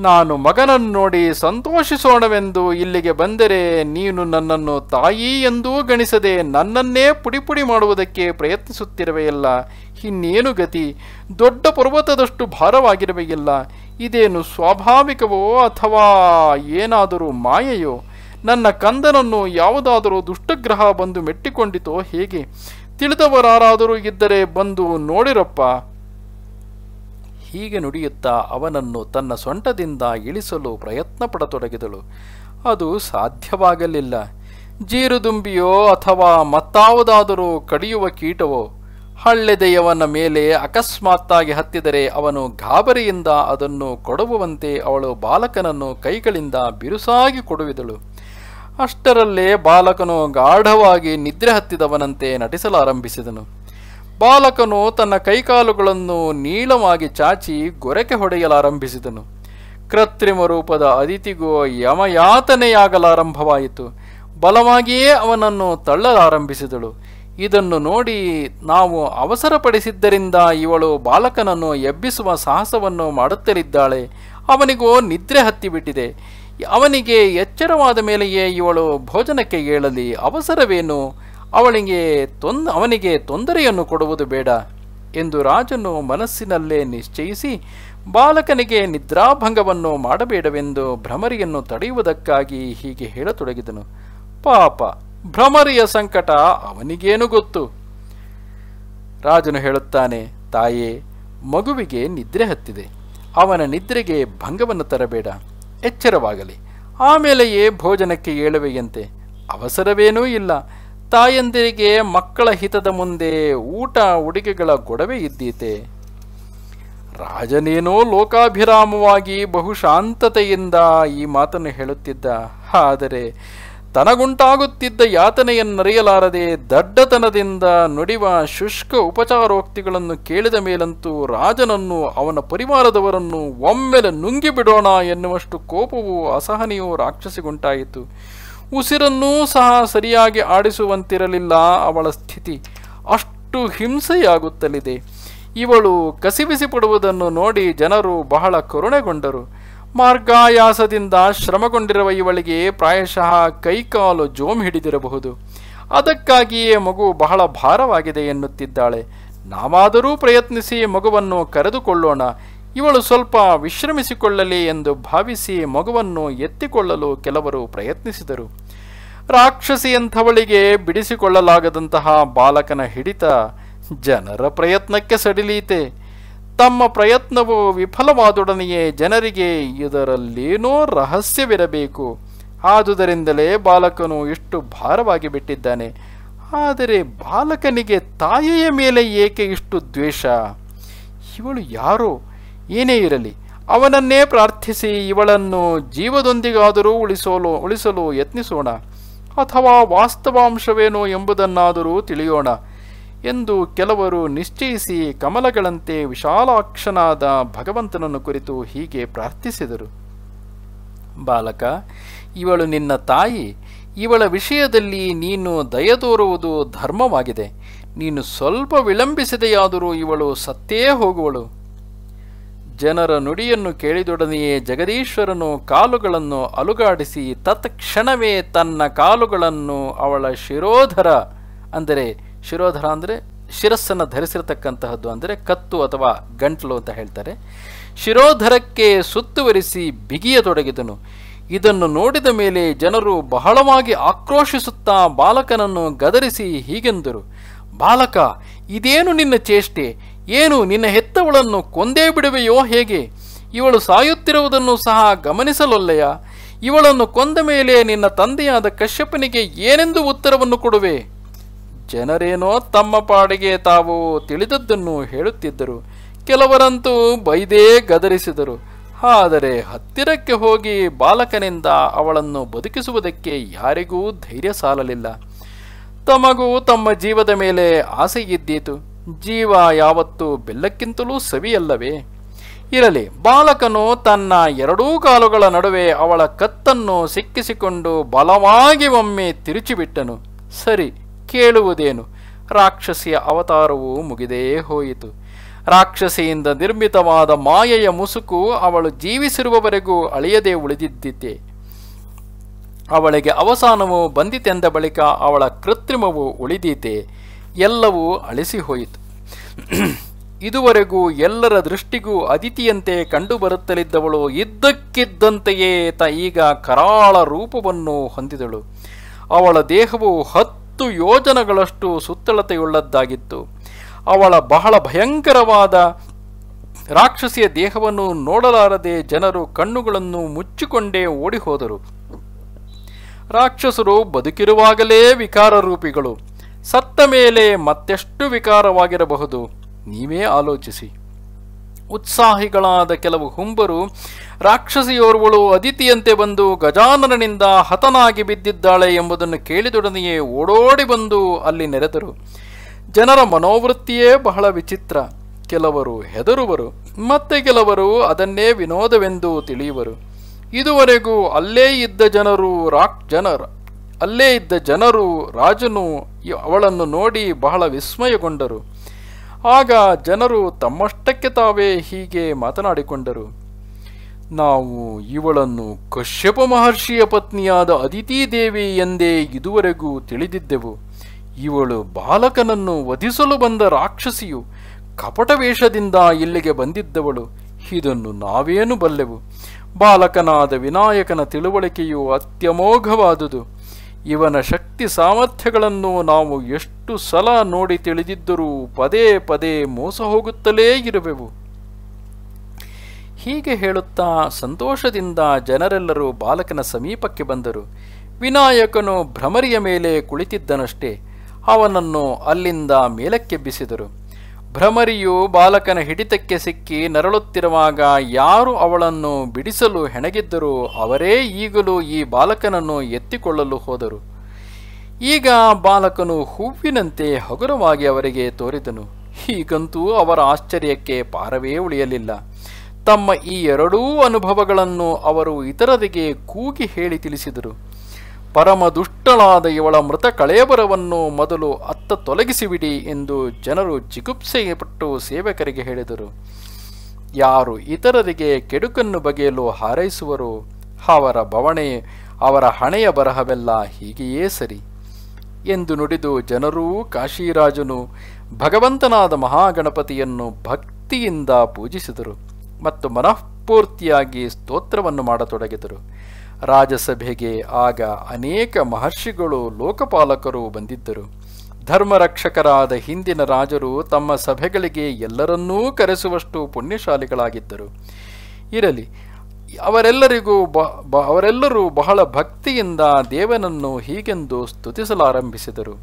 ನಾನು ಮಗನನ್ನು ನೋಡಿ ಸಂತೋಷಿಸೋಣವೆಂದು ಇಲ್ಲಿಗೆ ಬಂದರೆ ನೀನು ನನ್ನನ್ನು ತಾಯಿ ಎಂದೂ ಗಣಿಸದೆ ನನ್ನನ್ನೇ ಪುಡಿಪುಡಿ ಮಾಡುವುದಕ್ಕೆ ಪ್ರಯತ್ನಿಸುತ್ತಿರುವೆಯಲ್ಲ ಇನ್ನೇನು ಗತಿ ದೊಡ್ಡ ಪರ್ವತದಷ್ಟು ಭಾರವಾಗಿರುವೆಯಿಲ್ಲ ಇದೇನು ಸ್ವಾಭಾವಿಕವೋ ಅಥವಾ ಏನಾದರೂ ಮಾಯೆಯೋ ನನ್ನ ಕಂದನನ್ನು ಯಾವುದಾದರೂ ದುಷ್ಟಗ್ರಹ ಬಂದು ಮೆಟ್ಟಿಕೊಂಡಿತೋ ಹೇಗೆ ತಿಳಿದವರಾರಾದರೂ ಇದ್ದರೆ ಬಂದು ನೋಡಿರಪ್ಪ ಹೀಗೆ ನುಡಿಯುತ್ತಾ ಅವನನ್ನು ತನ್ನ ಸೊಂಟದಿಂದ ಇಳಿಸಲು ಪಡತೊಡಗಿದಳು ಅದು ಸಾಧ್ಯವಾಗಲಿಲ್ಲ ಜೀರುದುಂಬಿಯೋ ಅಥವಾ ಮತ್ತಾವುದಾದರೂ ಕಡಿಯುವ ಕೀಟವೋ ಹಳ್ಳೆದೆಯವನ ಮೇಲೆ ಅಕಸ್ಮಾತ್ತಾಗಿ ಹತ್ತಿದರೆ ಅವನು ಗಾಬರಿಯಿಂದ ಅದನ್ನು ಕೊಡುವಂತೆ ಅವಳು ಬಾಲಕನನ್ನು ಕೈಗಳಿಂದ ಬಿರುಸಾಗಿ ಕೊಡುವಿದಳು ಅಷ್ಟರಲ್ಲೇ ಬಾಲಕನು ಗಾಢವಾಗಿ ನಿದ್ರೆ ಹತ್ತಿದವನಂತೆ ನಟಿಸಲಾರಂಭಿಸಿದನು ಬಾಲಕನು ತನ್ನ ಕೈಕಾಲುಗಳನ್ನು ನೀಳವಾಗಿ ಚಾಚಿ ಗೊರಕೆ ಹೊಡೆಯಲಾರಂಭಿಸಿದನು ಕೃತ್ರಿಮ ರೂಪದ ಅದಿತಿಗೂ ಯಮಯಾತನೆಯಾಗಲಾರಂಭವಾಯಿತು ಬಲವಾಗಿಯೇ ಅವನನ್ನು ತಳ್ಳಲಾರಂಭಿಸಿದಳು ಇದನ್ನು ನೋಡಿ ನಾವು ಅವಸರಪಡಿಸಿದ್ದರಿಂದ ಇವಳು ಬಾಲಕನನ್ನು ಎಬ್ಬಿಸುವ ಸಾಹಸವನ್ನು ಮಾಡುತ್ತಲಿದ್ದಾಳೆ ಅವನಿಗೂ ನಿದ್ರೆ ಹತ್ತಿಬಿಟ್ಟಿದೆ ಅವನಿಗೆ ಎಚ್ಚರವಾದ ಮೇಲೆಯೇ ಇವಳು ಭೋಜನಕ್ಕೆ ಏಳಲಿ ಅವಸರವೇನು ಅವಳಿಗೆ ತೊಂದ ಅವನಿಗೆ ತೊಂದರೆಯನ್ನು ಕೊಡುವುದು ಬೇಡ ಎಂದು ರಾಜನು ಮನಸ್ಸಿನಲ್ಲೇ ನಿಶ್ಚಯಿಸಿ ಬಾಲಕನಿಗೆ ನಿದ್ರಾಭಂಗವನ್ನು ಮಾಡಬೇಡವೆಂದು ಭ್ರಮರಿಯನ್ನು ತಡೆಯುವುದಕ್ಕಾಗಿ ಹೀಗೆ ಹೇಳತೊಡಗಿದನು ಪಾಪ ಭ್ರಮರಿಯ ಸಂಕಟ ಅವನಿಗೇನು ಗೊತ್ತು ರಾಜನು ಹೇಳುತ್ತಾನೆ ತಾಯೇ ಮಗುವಿಗೆ ನಿದ್ರೆ ಹತ್ತಿದೆ ಅವನ ನಿದ್ರೆಗೆ ಭಂಗವನ್ನು ತರಬೇಡ ಎಚ್ಚರವಾಗಲಿ ಆಮೇಲೆಯೇ ಭೋಜನಕ್ಕೆ ಏಳುವೆಯಂತೆ ಅವಸರವೇನೂ ಇಲ್ಲ ತಾಯಂದಿರಿಗೆ ಮಕ್ಕಳ ಹಿತದ ಮುಂದೆ ಊಟ ಉಡುಗೆಗಳ ಗೊಡವೆ ಇದ್ದೀತೆ ರಾಜನೇನೋ ಲೋಕಾಭಿರಾಮವಾಗಿ ಬಹುಶಾಂತತೆಯಿಂದ ಈ ಮಾತನ್ನು ಹೇಳುತ್ತಿದ್ದ ಆದರೆ ತನಗುಂಟಾಗುತ್ತಿದ್ದ ಯಾತನೆಯನ್ನರಿಯಲಾರದೆ ದಡ್ಡತನದಿಂದ ನುಡಿವ ಶುಷ್ಕ ಉಪಚಾರೋಕ್ತಿಗಳನ್ನು ಕೇಳಿದ ಮೇಲಂತೂ ರಾಜನನ್ನು ಅವನ ಪರಿವಾರದವರನ್ನು ಒಮ್ಮೆಲೆ ನುಂಗಿಬಿಡೋಣ ಎನ್ನುವಷ್ಟು ಕೋಪವೂ ಅಸಹನೆಯೂ ರಾಕ್ಷಸಿಗುಂಟಾಯಿತು ಉಸಿರನ್ನೂ ಸಹ ಸರಿಯಾಗಿ ಆಡಿಸುವಂತಿರಲಿಲ್ಲ ಅವಳ ಸ್ಥಿತಿ ಅಷ್ಟು ಹಿಂಸೆಯಾಗುತ್ತಲಿದೆ ಇವಳು ಕಸಿಬಿಸಿ ಪಡುವುದನ್ನು ನೋಡಿ ಜನರು ಬಹಳ ಕರುಣೆಗೊಂಡರು ಮಾರ್ಗಾಯಾಸದಿಂದ ಶ್ರಮಗೊಂಡಿರುವ ಇವಳಿಗೆ ಪ್ರಾಯಶಃ ಕೈಕಾಲು ಜೋಮ್ ಹಿಡಿದಿರಬಹುದು ಅದಕ್ಕಾಗಿಯೇ ಮಗು ಬಹಳ ಭಾರವಾಗಿದೆ ಎನ್ನುತ್ತಿದ್ದಾಳೆ ನಾವಾದರೂ ಪ್ರಯತ್ನಿಸಿ ಮಗುವನ್ನು ಕರೆದುಕೊಳ್ಳೋಣ ಇವಳು ಸ್ವಲ್ಪ ವಿಶ್ರಮಿಸಿಕೊಳ್ಳಲಿ ಎಂದು ಭಾವಿಸಿ ಮಗುವನ್ನು ಎತ್ತಿಕೊಳ್ಳಲು ಕೆಲವರು ಪ್ರಯತ್ನಿಸಿದರು ರಾಕ್ಷಸಿಯಂಥವಳಿಗೆ ಬಿಡಿಸಿಕೊಳ್ಳಲಾಗದಂತಹ ಬಾಲಕನ ಹಿಡಿತ ಜನರ ಪ್ರಯತ್ನಕ್ಕೆ ಸಡಿಲೀತೆ ತಮ್ಮ ಪ್ರಯತ್ನವು ವಿಫಲವಾದೊಡನೆಯೇ ಜನರಿಗೆ ಇದರಲ್ಲೇನೋ ರಹಸ್ಯವಿರಬೇಕು ಆದುದರಿಂದಲೇ ಬಾಲಕನು ಇಷ್ಟು ಭಾರವಾಗಿ ಬಿಟ್ಟಿದ್ದಾನೆ ಆದರೆ ಬಾಲಕನಿಗೆ ತಾಯಿಯ ಮೇಲೆ ಏಕೆ ಇಷ್ಟು ದ್ವೇಷ ಇವಳು ಯಾರೋ ಏನೇ ಇರಲಿ ಅವನನ್ನೇ ಪ್ರಾರ್ಥಿಸಿ ಇವಳನ್ನು ಜೀವದೊಂದಿಗಾದರೂ ಉಳಿಸಲು ಉಳಿಸಲು ಯತ್ನಿಸೋಣ ಅಥವಾ ವಾಸ್ತವಾಂಶವೇನು ಎಂಬುದನ್ನಾದರೂ ತಿಳಿಯೋಣ ಎಂದು ಕೆಲವರು ನಿಶ್ಚಯಿಸಿ ಕಮಲಗಳಂತೆ ವಿಶಾಲಾಕ್ಷನಾದ ಭಗವಂತನನ್ನು ಕುರಿತು ಹೀಗೆ ಪ್ರಾರ್ಥಿಸಿದರು ಬಾಲಕ ಇವಳು ನಿನ್ನ ತಾಯಿ ಇವಳ ವಿಷಯದಲ್ಲಿ ನೀನು ದಯದೋರುವುದು ಧರ್ಮವಾಗಿದೆ ನೀನು ಸ್ವಲ್ಪ ವಿಳಂಬಿಸಿದೆಯಾದರೂ ಇವಳು ಸತ್ತೇ ಹೋಗುವಳು ಜನರ ನುಡಿಯನ್ನು ಕೇಳಿದೊಡನೆಯೇ ಜಗದೀಶ್ವರನು ಕಾಲುಗಳನ್ನು ಅಲುಗಾಡಿಸಿ ತತ್ಕ್ಷಣವೇ ತನ್ನ ಕಾಲುಗಳನ್ನು ಅವಳ ಶಿರೋಧರ ಅಂದರೆ ಶಿರೋಧರ ಅಂದರೆ ಶಿರಸ್ಸನ್ನು ಧರಿಸಿರತಕ್ಕಂತಹದ್ದು ಅಂದರೆ ಕತ್ತು ಅಥವಾ ಗಂಟ್ಲು ಅಂತ ಹೇಳ್ತಾರೆ ಶಿರೋಧರಕ್ಕೆ ಸುತ್ತುವರಿಸಿ ಬಿಗಿಯತೊಡಗಿದನು ಇದನ್ನು ನೋಡಿದ ಮೇಲೆ ಜನರು ಬಹಳವಾಗಿ ಆಕ್ರೋಶಿಸುತ್ತಾ ಬಾಲಕನನ್ನು ಗದರಿಸಿ ಹೀಗೆಂದರು ಬಾಲಕ ಇದೇನು ನಿನ್ನ ಚೇಷ್ಟೆ ಏನು ನಿನ್ನ ಹೆತ್ತವಳನ್ನು ಕೊಂದೇ ಬಿಡುವೆಯೋ ಹೇಗೆ ಇವಳು ಸಾಯುತ್ತಿರುವುದನ್ನು ಸಹ ಗಮನಿಸಲೊಲ್ಲೆಯ ಇವಳನ್ನು ಕೊಂದ ಮೇಲೆ ನಿನ್ನ ತಂದೆಯಾದ ಕಶ್ಯಪನಿಗೆ ಏನೆಂದು ಉತ್ತರವನ್ನು ಕೊಡುವೆ ಜನರೇನೋ ತಮ್ಮ ಪಾಡಿಗೆ ತಾವು ತಿಳಿದದ್ದನ್ನು ಹೇಳುತ್ತಿದ್ದರು ಕೆಲವರಂತೂ ಬೈದೇ ಗದರಿಸಿದರು ಆದರೆ ಹತ್ತಿರಕ್ಕೆ ಹೋಗಿ ಬಾಲಕನಿಂದ ಅವಳನ್ನು ಬದುಕಿಸುವುದಕ್ಕೆ ಯಾರಿಗೂ ಧೈರ್ಯ ಸಾಲಲಿಲ್ಲ ತಮಗೂ ತಮ್ಮ ಜೀವದ ಮೇಲೆ ಆಸೆಯಿದ್ದೀತು ಜೀವ ಯಾವತ್ತೂ ಬೆಲ್ಲಕ್ಕಿಂತಲೂ ಸವಿಯಲ್ಲವೇ ಇರಲಿ ಬಾಲಕನು ತನ್ನ ಎರಡೂ ಕಾಲುಗಳ ನಡುವೆ ಅವಳ ಕತ್ತನ್ನು ಸಿಕ್ಕಿಸಿಕೊಂಡು ಬಲವಾಗಿ ಒಮ್ಮೆ ತಿರುಚಿಬಿಟ್ಟನು ಸರಿ ಕೇಳುವುದೇನು ರಾಕ್ಷಸಿಯ ಅವತಾರವು ಮುಗಿದೇ ಹೋಯಿತು ರಾಕ್ಷಸಿಯಿಂದ ನಿರ್ಮಿತವಾದ ಮಾಯೆಯ ಮುಸುಕು ಅವಳು ಜೀವಿಸಿರುವವರೆಗೂ ಅಳಿಯದೆ ಉಳಿದಿದ್ದಿತೆ ಅವಳಿಗೆ ಅವಸಾನವು ಬಂದಿತೆಂದ ಬಳಿಕ ಅವಳ ಕೃತ್ರಿಮವು ಉಳಿದೀತೆ ಎಲ್ಲವೂ ಅಳಿಸಿ ಹೋಯಿತು ಇದುವರೆಗೂ ಎಲ್ಲರ ದೃಷ್ಟಿಗೂ ಅದಿತಿಯಂತೆ ಕಂಡುಬರುತ್ತಲಿದ್ದವಳು ಇದ್ದಕ್ಕಿದ್ದಂತೆಯೇ ತ ಈಗ ಕರಾಳ ರೂಪವನ್ನು ಹೊಂದಿದಳು ಅವಳ ದೇಹವು ಹತ್ತು ಯೋಜನಗಳಷ್ಟು ಸುತ್ತಳತೆಯುಳ್ಳದ್ದಾಗಿತ್ತು ಅವಳ ಬಹಳ ಭಯಂಕರವಾದ ರಾಕ್ಷಸಿಯ ದೇಹವನ್ನು ನೋಡಲಾರದೆ ಜನರು ಕಣ್ಣುಗಳನ್ನು ಮುಚ್ಚಿಕೊಂಡೇ ಓಡಿಹೋದರು ರಾಕ್ಷಸರು ಬದುಕಿರುವಾಗಲೇ ವಿಕಾರರೂಪಿಗಳು ಸತ್ತ ಮೇಲೆ ಮತ್ತೆಷ್ಟು ವಿಕಾರವಾಗಿರಬಹುದು ನೀವೇ ಆಲೋಚಿಸಿ ಉತ್ಸಾಹಿಗಳಾದ ಕೆಲವು ಹುಂಬರು ರಾಕ್ಷಸಿಯೋರ್ವಳು ಅದಿತಿಯಂತೆ ಬಂದು ಗಜಾನನಿಂದ ಹತನಾಗಿ ಬಿದ್ದಿದ್ದಾಳೆ ಎಂಬುದನ್ನು ಕೇಳಿದೊಡನೆಯೇ ಓಡೋಡಿ ಬಂದು ಅಲ್ಲಿ ನೆರೆದರು ಜನರ ಮನೋವೃತ್ತಿಯೇ ಬಹಳ ವಿಚಿತ್ರ ಕೆಲವರು ಹೆದರುವರು ಮತ್ತೆ ಕೆಲವರು ಅದನ್ನೇ ವಿನೋದವೆಂದು ತಿಳಿಯುವರು ಇದುವರೆಗೂ ಅಲ್ಲೇ ಇದ್ದ ಜನರು ರಾಕ್ ಜನರ ಅಲ್ಲೇ ಇದ್ದ ಜನರು ರಾಜನು ಅವಳನ್ನು ನೋಡಿ ಬಹಳ ವಿಸ್ಮಯಗೊಂಡರು ಆಗ ಜನರು ತಮ್ಮಷ್ಟಕ್ಕೆ ತಾವೇ ಹೀಗೆ ಮಾತನಾಡಿಕೊಂಡರು ನಾವು ಇವಳನ್ನು ಕಶ್ಯಪ ಮಹರ್ಷಿಯ ಪತ್ನಿಯಾದ ಅದಿತಿ ದೇವಿ ಎಂದೇ ಇದುವರೆಗೂ ತಿಳಿದಿದ್ದೆವು ಇವಳು ಬಾಲಕನನ್ನು ವಧಿಸಲು ಬಂದ ರಾಕ್ಷಸಿಯು ಕಪಟ ವೇಷದಿಂದ ಇಲ್ಲಿಗೆ ಬಂದಿದ್ದವಳು ಇದನ್ನು ನಾವೇನು ಬಲ್ಲೆವು ಬಾಲಕನಾದ ವಿನಾಯಕನ ತಿಳುವಳಿಕೆಯು ಅತ್ಯಮೋಘವಾದುದು ಇವನ ಶಕ್ತಿ ಸಾಮರ್ಥ್ಯಗಳನ್ನು ನಾವು ಎಷ್ಟು ಸಲ ನೋಡಿ ತಿಳಿದಿದ್ದರೂ ಪದೇ ಪದೇ ಮೋಸ ಹೋಗುತ್ತಲೇ ಇರುವೆವು ಹೀಗೆ ಹೇಳುತ್ತಾ ಸಂತೋಷದಿಂದ ಜನರೆಲ್ಲರೂ ಬಾಲಕನ ಸಮೀಪಕ್ಕೆ ಬಂದರು ವಿನಾಯಕನು ಭ್ರಮರಿಯ ಮೇಲೆ ಕುಳಿತಿದ್ದನಷ್ಟೇ ಅವನನ್ನು ಅಲ್ಲಿಂದ ಮೇಲಕ್ಕೆಬ್ಬಿಸಿದರು ಭ್ರಮರಿಯು ಬಾಲಕನ ಹಿಡಿತಕ್ಕೆ ಸಿಕ್ಕಿ ನರಳುತ್ತಿರುವಾಗ ಯಾರು ಅವಳನ್ನು ಬಿಡಿಸಲು ಹೆಣಗಿದ್ದರೂ ಅವರೇ ಈಗಲೂ ಈ ಬಾಲಕನನ್ನು ಎತ್ತಿಕೊಳ್ಳಲು ಹೋದರು ಈಗ ಬಾಲಕನು ಹೂವಿನಂತೆ ಹಗುರವಾಗಿ ಅವರಿಗೆ ತೋರಿದನು ಹೀಗಂತೂ ಅವರ ಆಶ್ಚರ್ಯಕ್ಕೆ ಪಾರವೇ ಉಳಿಯಲಿಲ್ಲ ತಮ್ಮ ಈ ಎರಡೂ ಅನುಭವಗಳನ್ನು ಅವರು ಇತರರಿಗೆ ಕೂಗಿ ಹೇಳಿ ತಿಳಿಸಿದರು ದುಷ್ಟಳಾದ ಇವಳ ಮೃತ ಕಳೇಬರವನ್ನು ಮೊದಲು ಅತ್ತ ತೊಲಗಿಸಿಬಿಡಿ ಎಂದು ಜನರು ಜಿಗುಪ್ಸೆಗೆ ಪಟ್ಟು ಸೇವಕರಿಗೆ ಹೇಳಿದರು ಯಾರು ಇತರರಿಗೆ ಕೆಡುಕನ್ನು ಬಗೆಯಲು ಹಾರೈಸುವರು ಅವರ ಬವಣೆ ಅವರ ಹಣೆಯ ಬರಹವೆಲ್ಲ ಹೀಗೆಯೇ ಸರಿ ಎಂದು ನುಡಿದು ಜನರೂ ಕಾಶಿರಾಜನು ಭಗವಂತನಾದ ಮಹಾಗಣಪತಿಯನ್ನು ಭಕ್ತಿಯಿಂದ ಪೂಜಿಸಿದರು ಮತ್ತು ಮನಃಪೂರ್ತಿಯಾಗಿ ಸ್ತೋತ್ರವನ್ನು ಮಾಡತೊಡಗಿದರು ರಾಜಸಭೆಗೆ ಆಗ ಅನೇಕ ಮಹರ್ಷಿಗಳು ಲೋಕಪಾಲಕರು ಬಂದಿದ್ದರು ಧರ್ಮರಕ್ಷಕರಾದ ಹಿಂದಿನ ರಾಜರು ತಮ್ಮ ಸಭೆಗಳಿಗೆ ಎಲ್ಲರನ್ನೂ ಕರೆಸುವಷ್ಟು ಪುಣ್ಯಶಾಲಿಗಳಾಗಿದ್ದರು ಇರಲಿ ಅವರೆಲ್ಲರಿಗೂ ಬ ಅವರೆಲ್ಲರೂ ಬಹಳ ಭಕ್ತಿಯಿಂದ ದೇವನನ್ನು ಹೀಗೆಂದು ಸ್ತುತಿಸಲಾರಂಭಿಸಿದರು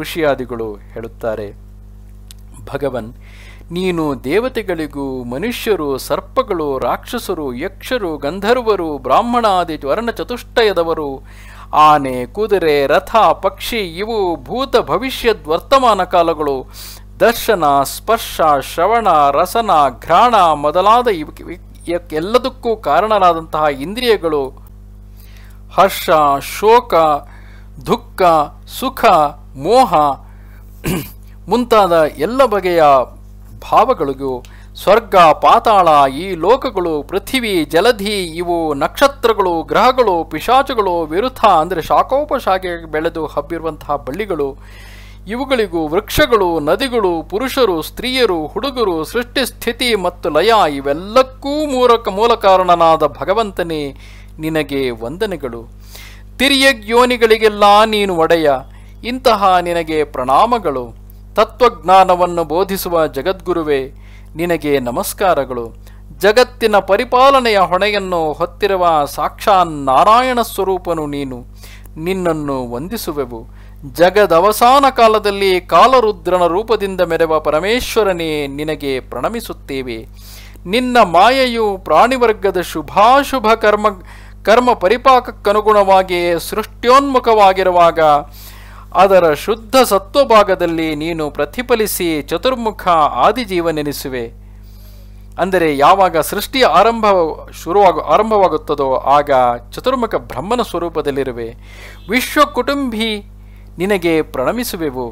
ಋಷಿಯಾದಿಗಳು ಹೇಳುತ್ತಾರೆ ಭಗವನ್ ನೀನು ದೇವತೆಗಳಿಗೂ ಮನುಷ್ಯರು ಸರ್ಪಗಳು ರಾಕ್ಷಸರು ಯಕ್ಷರು ಗಂಧರ್ವರು ಬ್ರಾಹ್ಮಣ ಆದಿ ವರ್ಣ ಚತುಷ್ಟಯದವರು ಆನೆ ಕುದುರೆ ರಥ ಪಕ್ಷಿ ಇವು ಭೂತ ಭವಿಷ್ಯದ್ ವರ್ತಮಾನ ಕಾಲಗಳು ದರ್ಶನ ಸ್ಪರ್ಶ ಶ್ರವಣ ರಸನ ಘ್ರಾಣ ಮೊದಲಾದ ಎಲ್ಲದಕ್ಕೂ ಕಾರಣರಾದಂತಹ ಇಂದ್ರಿಯಗಳು ಹರ್ಷ ಶೋಕ ದುಃಖ ಸುಖ ಮೋಹ ಮುಂತಾದ ಎಲ್ಲ ಬಗೆಯ ಭಾವಗಳಿಗೂ ಸ್ವರ್ಗ ಪಾತಾಳ ಈ ಲೋಕಗಳು ಪೃಥಿವಿ ಜಲಧಿ ಇವು ನಕ್ಷತ್ರಗಳು ಗ್ರಹಗಳು ಪಿಶಾಚುಗಳು ವಿರುದ್ಧ ಅಂದರೆ ಶಾಖೋಪಶಾಖೆ ಬೆಳೆದು ಹಬ್ಬಿರುವಂತಹ ಬಳ್ಳಿಗಳು ಇವುಗಳಿಗೂ ವೃಕ್ಷಗಳು ನದಿಗಳು ಪುರುಷರು ಸ್ತ್ರೀಯರು ಹುಡುಗರು ಸೃಷ್ಟಿ ಸ್ಥಿತಿ ಮತ್ತು ಲಯ ಇವೆಲ್ಲಕ್ಕೂ ಮೂಲಕ ಮೂಲ ಕಾರಣನಾದ ಭಗವಂತನೇ ನಿನಗೆ ವಂದನೆಗಳು ತಿರಿಯಗ್ಯೋನಿಗಳಿಗೆಲ್ಲ ನೀನು ಒಡೆಯ ಇಂತಹ ನಿನಗೆ ಪ್ರಣಾಮಗಳು ತತ್ವಜ್ಞಾನವನ್ನು ಬೋಧಿಸುವ ಜಗದ್ಗುರುವೇ ನಿನಗೆ ನಮಸ್ಕಾರಗಳು ಜಗತ್ತಿನ ಪರಿಪಾಲನೆಯ ಹೊಣೆಯನ್ನು ಹೊತ್ತಿರುವ ಸಾಕ್ಷಾ ನಾರಾಯಣ ಸ್ವರೂಪನು ನೀನು ನಿನ್ನನ್ನು ವಂದಿಸುವೆವು ಜಗದವಸಾನ ಕಾಲದಲ್ಲಿ ಕಾಲರುದ್ರನ ರೂಪದಿಂದ ಮೆರೆವ ಪರಮೇಶ್ವರನೇ ನಿನಗೆ ಪ್ರಣಮಿಸುತ್ತೇವೆ ನಿನ್ನ ಮಾಯೆಯು ಪ್ರಾಣಿವರ್ಗದ ಶುಭಾಶುಭ ಕರ್ಮ ಕರ್ಮ ಪರಿಪಾಕಕ್ಕನುಗುಣವಾಗಿ ಸೃಷ್ಟ್ಯೋನ್ಮುಖವಾಗಿರುವಾಗ ಅದರ ಶುದ್ಧ ಸತ್ವಭಾಗದಲ್ಲಿ ನೀನು ಪ್ರತಿಫಲಿಸಿ ಚತುರ್ಮುಖ ಆದಿಜೀವನೆನಿಸುವೆ ಅಂದರೆ ಯಾವಾಗ ಸೃಷ್ಟಿಯ ಆರಂಭ ಶುರುವಾಗ ಆರಂಭವಾಗುತ್ತದೋ ಆಗ ಚತುರ್ಮುಖ ಬ್ರಹ್ಮನ ಸ್ವರೂಪದಲ್ಲಿರುವೆ ವಿಶ್ವ ಕುಟುಂಬಿ ನಿನಗೆ ಪ್ರಣಮಿಸುವೆವು